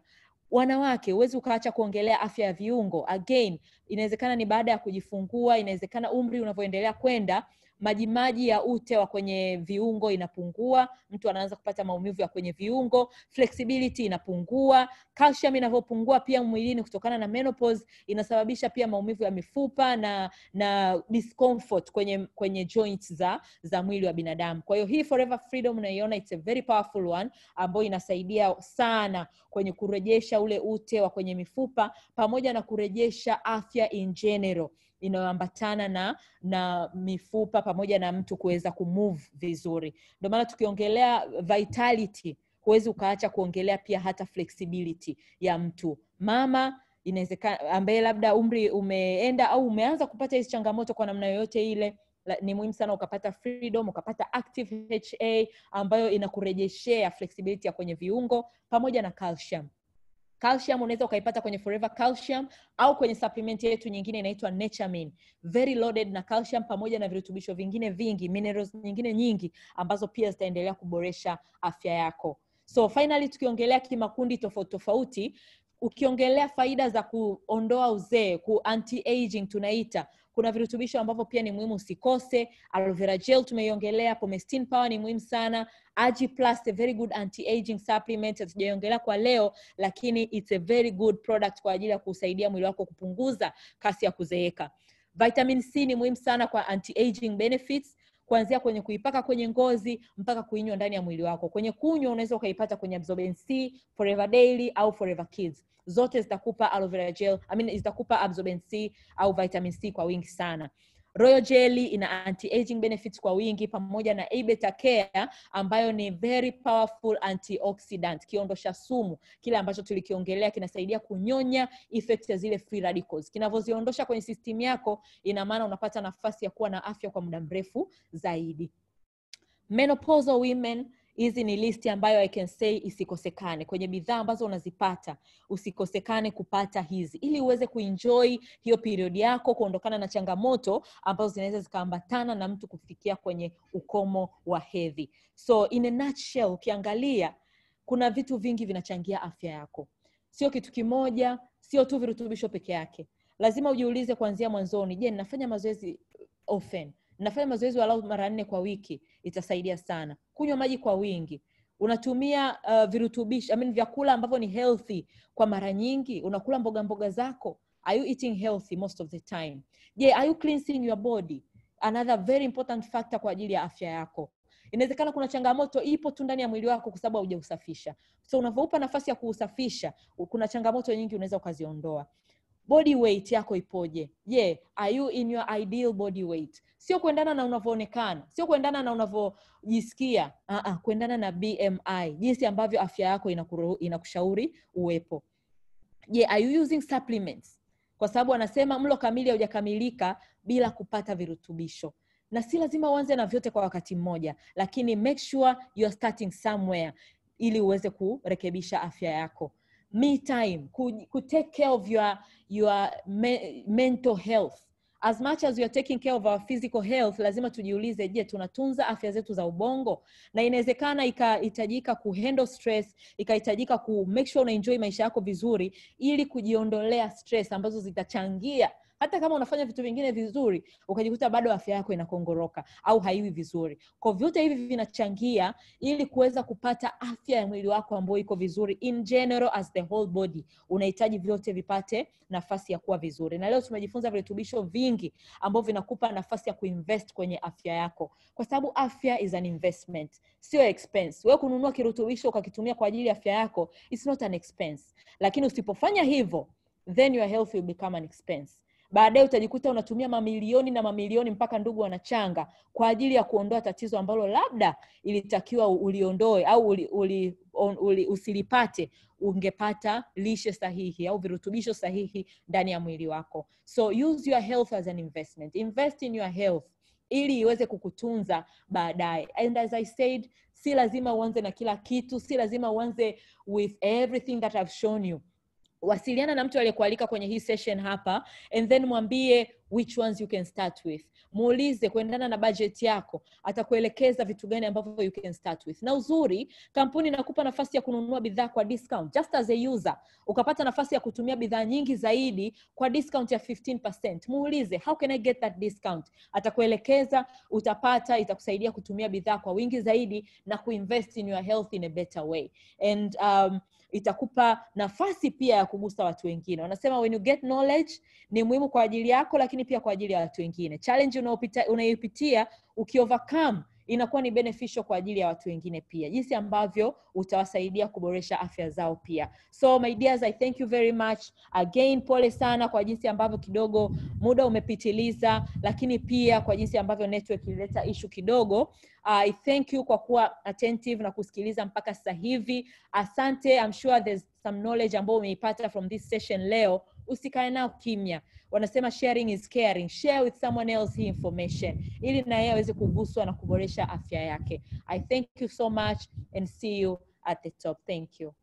wanawake huwezi ukaacha kuongelea afya ya viungo again inawezekana ni baada ya kujifungua inawezekana umri unavyoendelea kwenda majimaji ya ute wa kwenye viungo inapungua, mtu anaanza kupata maumivu ya kwenye viungo, flexibility inapungua, calcium inavyopungua pia mwilini kutokana na menopause inasababisha pia maumivu ya mifupa na na discomfort kwenye kwenye joints za za mwili wa binadamu. Kwa hiyo hii Forever Freedom unaiona it's a very powerful one ambayo inasaidia sana kwenye kurejesha ule ute wa kwenye mifupa pamoja na kurejesha afya in general inayoambatana na na mifupa pamoja na mtu kuweza kumove vizuri ndio maana tukiongelea vitality huwezi ukaacha kuongelea pia hata flexibility ya mtu mama inawezekana ambaye labda umri umeenda au umeanza kupata hizi changamoto kwa namna yoyote ile ni muhimu sana ukapata freedom ukapata active ha ambayo inakurejeshea flexibility ya kwenye viungo pamoja na calcium calcium unaweza ukaipata kwenye forever calcium au kwenye supplement yetu nyingine inaitwa naturemin very loaded na calcium pamoja na virutubisho vingine vingi minerals nyingine nyingi ambazo pia zitaendelea kuboresha afya yako so finally tukiongelea kimakundi tofauti tofauti ukiongelea faida za kuondoa uzee ku anti aging tunaita kuna virutubisho ambavyo pia ni muhimu usikose. Aloe vera gel tumeiongelea, Comestin Power ni muhimu sana. Agi Plus a very good anti-aging supplement, hatujaiongelea kwa leo, lakini it's a very good product kwa ajili ya kusaidia mwili wako kupunguza kasi ya kuzeeka. Vitamin C ni muhimu sana kwa anti-aging benefits kuanzia kwenye kuipaka kwenye ngozi mpaka kuinywa ndani ya mwili wako kwenye kunywa unaweza ukaipata kwenye Absorbency, forever daily au forever kids zote zitakupa aloe vera gel I mean, zitakupa Absorbency au vitamin c kwa wingi sana Royal Jelly ina anti-aging benefits kwa wingi pamoja na Abeta care ambayo ni very powerful antioxidant, kiondosha sumu kile ambacho tulikiongelea, kinasaidia kunyonya effects ya zile free radicals. Kinavyoziondosha kwenye system yako, ina maana unapata nafasi ya kuwa na afya kwa muda mrefu zaidi. Menopausal women hizi ni listi ambayo I can say isikosekane kwenye bidhaa ambazo unazipata usikosekane kupata hizi ili uweze kuenjoy hiyo period yako kuondokana na changamoto ambazo zinaweza zikaambatana na mtu kufikia kwenye ukomo wa hedhi so in a nutshell, ukiangalia kuna vitu vingi vinachangia afya yako sio kitu kimoja sio tu virutubisho peke yake lazima ujiulize kuanzia mwanzoni je ninafanya mazoezi often mnafanya mazoezi walau mara nne kwa wiki itasaidia sana kunywa maji kwa wingi unatumia uh, virutubishi I mean, vyakula ambavyo ni healthy kwa mara nyingi unakula mboga mboga zako are you eating healthy most of the time je yeah, are you cleansing your body another very important factor kwa ajili ya afya yako inawezekana kuna changamoto ipo tu ndani ya mwili wako kwa sababu haujausafisha so unavyoupa nafasi ya kuusafisha kuna changamoto nyingi unaweza ukaziondoa body weight yako ipoje je yeah, are you in your ideal body weight sio kuendana na unavyoonekana sio kuendana na unavyojisikia uh-uh, kuendana na bmi jinsi ambavyo afya yako inakuru, inakushauri uwepo je yeah, are you using supplements kwa sababu anasema mlo kamili haujakamilika bila kupata virutubisho na si lazima uanze na vyote kwa wakati mmoja lakini make sure you are starting somewhere ili uweze kurekebisha afya yako me time ku, ku take care of your, your me, mental health as much as we are taking care of our physical health, lazima tujiulize, je, tunatunza afya zetu za ubongo? Na inawezekana ikahitajika kuhandle stress, ikahitajika ku make sure una maisha yako vizuri, ili kujiondolea stress ambazo zitachangia hata kama unafanya vitu vingine vizuri ukajikuta bado afya yako inakongoroka au haiwi vizuri kwa vyote hivi vinachangia ili kuweza kupata afya ya mwili wako ambayo iko vizuri in general as the whole body unahitaji vyote vipate nafasi ya kuwa vizuri na leo tumejifunza virutubisho vingi ambavyo vinakupa nafasi ya kuinvest kwenye afya yako kwa sababu afya is an investment sio expense wewe kununua kirutubisho ukakitumia kwa ajili ya afya yako it's not an expense lakini usipofanya hivyo then your health will become an expense baadaye utajikuta unatumia mamilioni na mamilioni mpaka ndugu wanachanga kwa ajili ya kuondoa tatizo ambalo labda ilitakiwa uliondoe au uli, uli, uli, usilipate ungepata lishe sahihi au virutubisho sahihi ndani ya mwili wako so use your health as an investment invest in your health ili iweze kukutunza baadaye and as i said si lazima uanze na kila kitu si lazima uanze with everything that i've shown you wasiliana na mtu aliyekualika kwenye hii session hapa and then mwambie which ones you can start with muulize kuendana na budget yako atakuelekeza vitu gani ambavyo you can start with na uzuri kampuni inakupa nafasi ya kununua bidhaa kwa discount just as a user ukapata nafasi ya kutumia bidhaa nyingi zaidi kwa discount ya 15% muulize how can i get that discount atakuelekeza utapata itakusaidia kutumia bidhaa kwa wingi zaidi na kuinvest in your health in a better way and um, itakupa nafasi pia ya kugusa watu wengine wanasema when you get knowledge ni muhimu kwa ajili yako lakini lakini pia kwa ajili ya watu wengine challenge unayopitia ukiovercome inakuwa ni beneficial kwa ajili ya watu wengine pia jinsi ambavyo utawasaidia kuboresha afya zao pia so my dears i thank you very much again pole sana kwa jinsi ambavyo kidogo muda umepitiliza lakini pia kwa jinsi ambavyo network ilileta ishu kidogo uh, i thank you kwa kuwa attentive na kusikiliza mpaka sasa hivi asante I'm sure there's some knowledge ambayo umeipata from this session leo usikae nao kimya wanasema sharing is caring share with someone else hii information ili na yeye aweze kuguswa na kuboresha afya yake i thank you so much and see you at the top thank you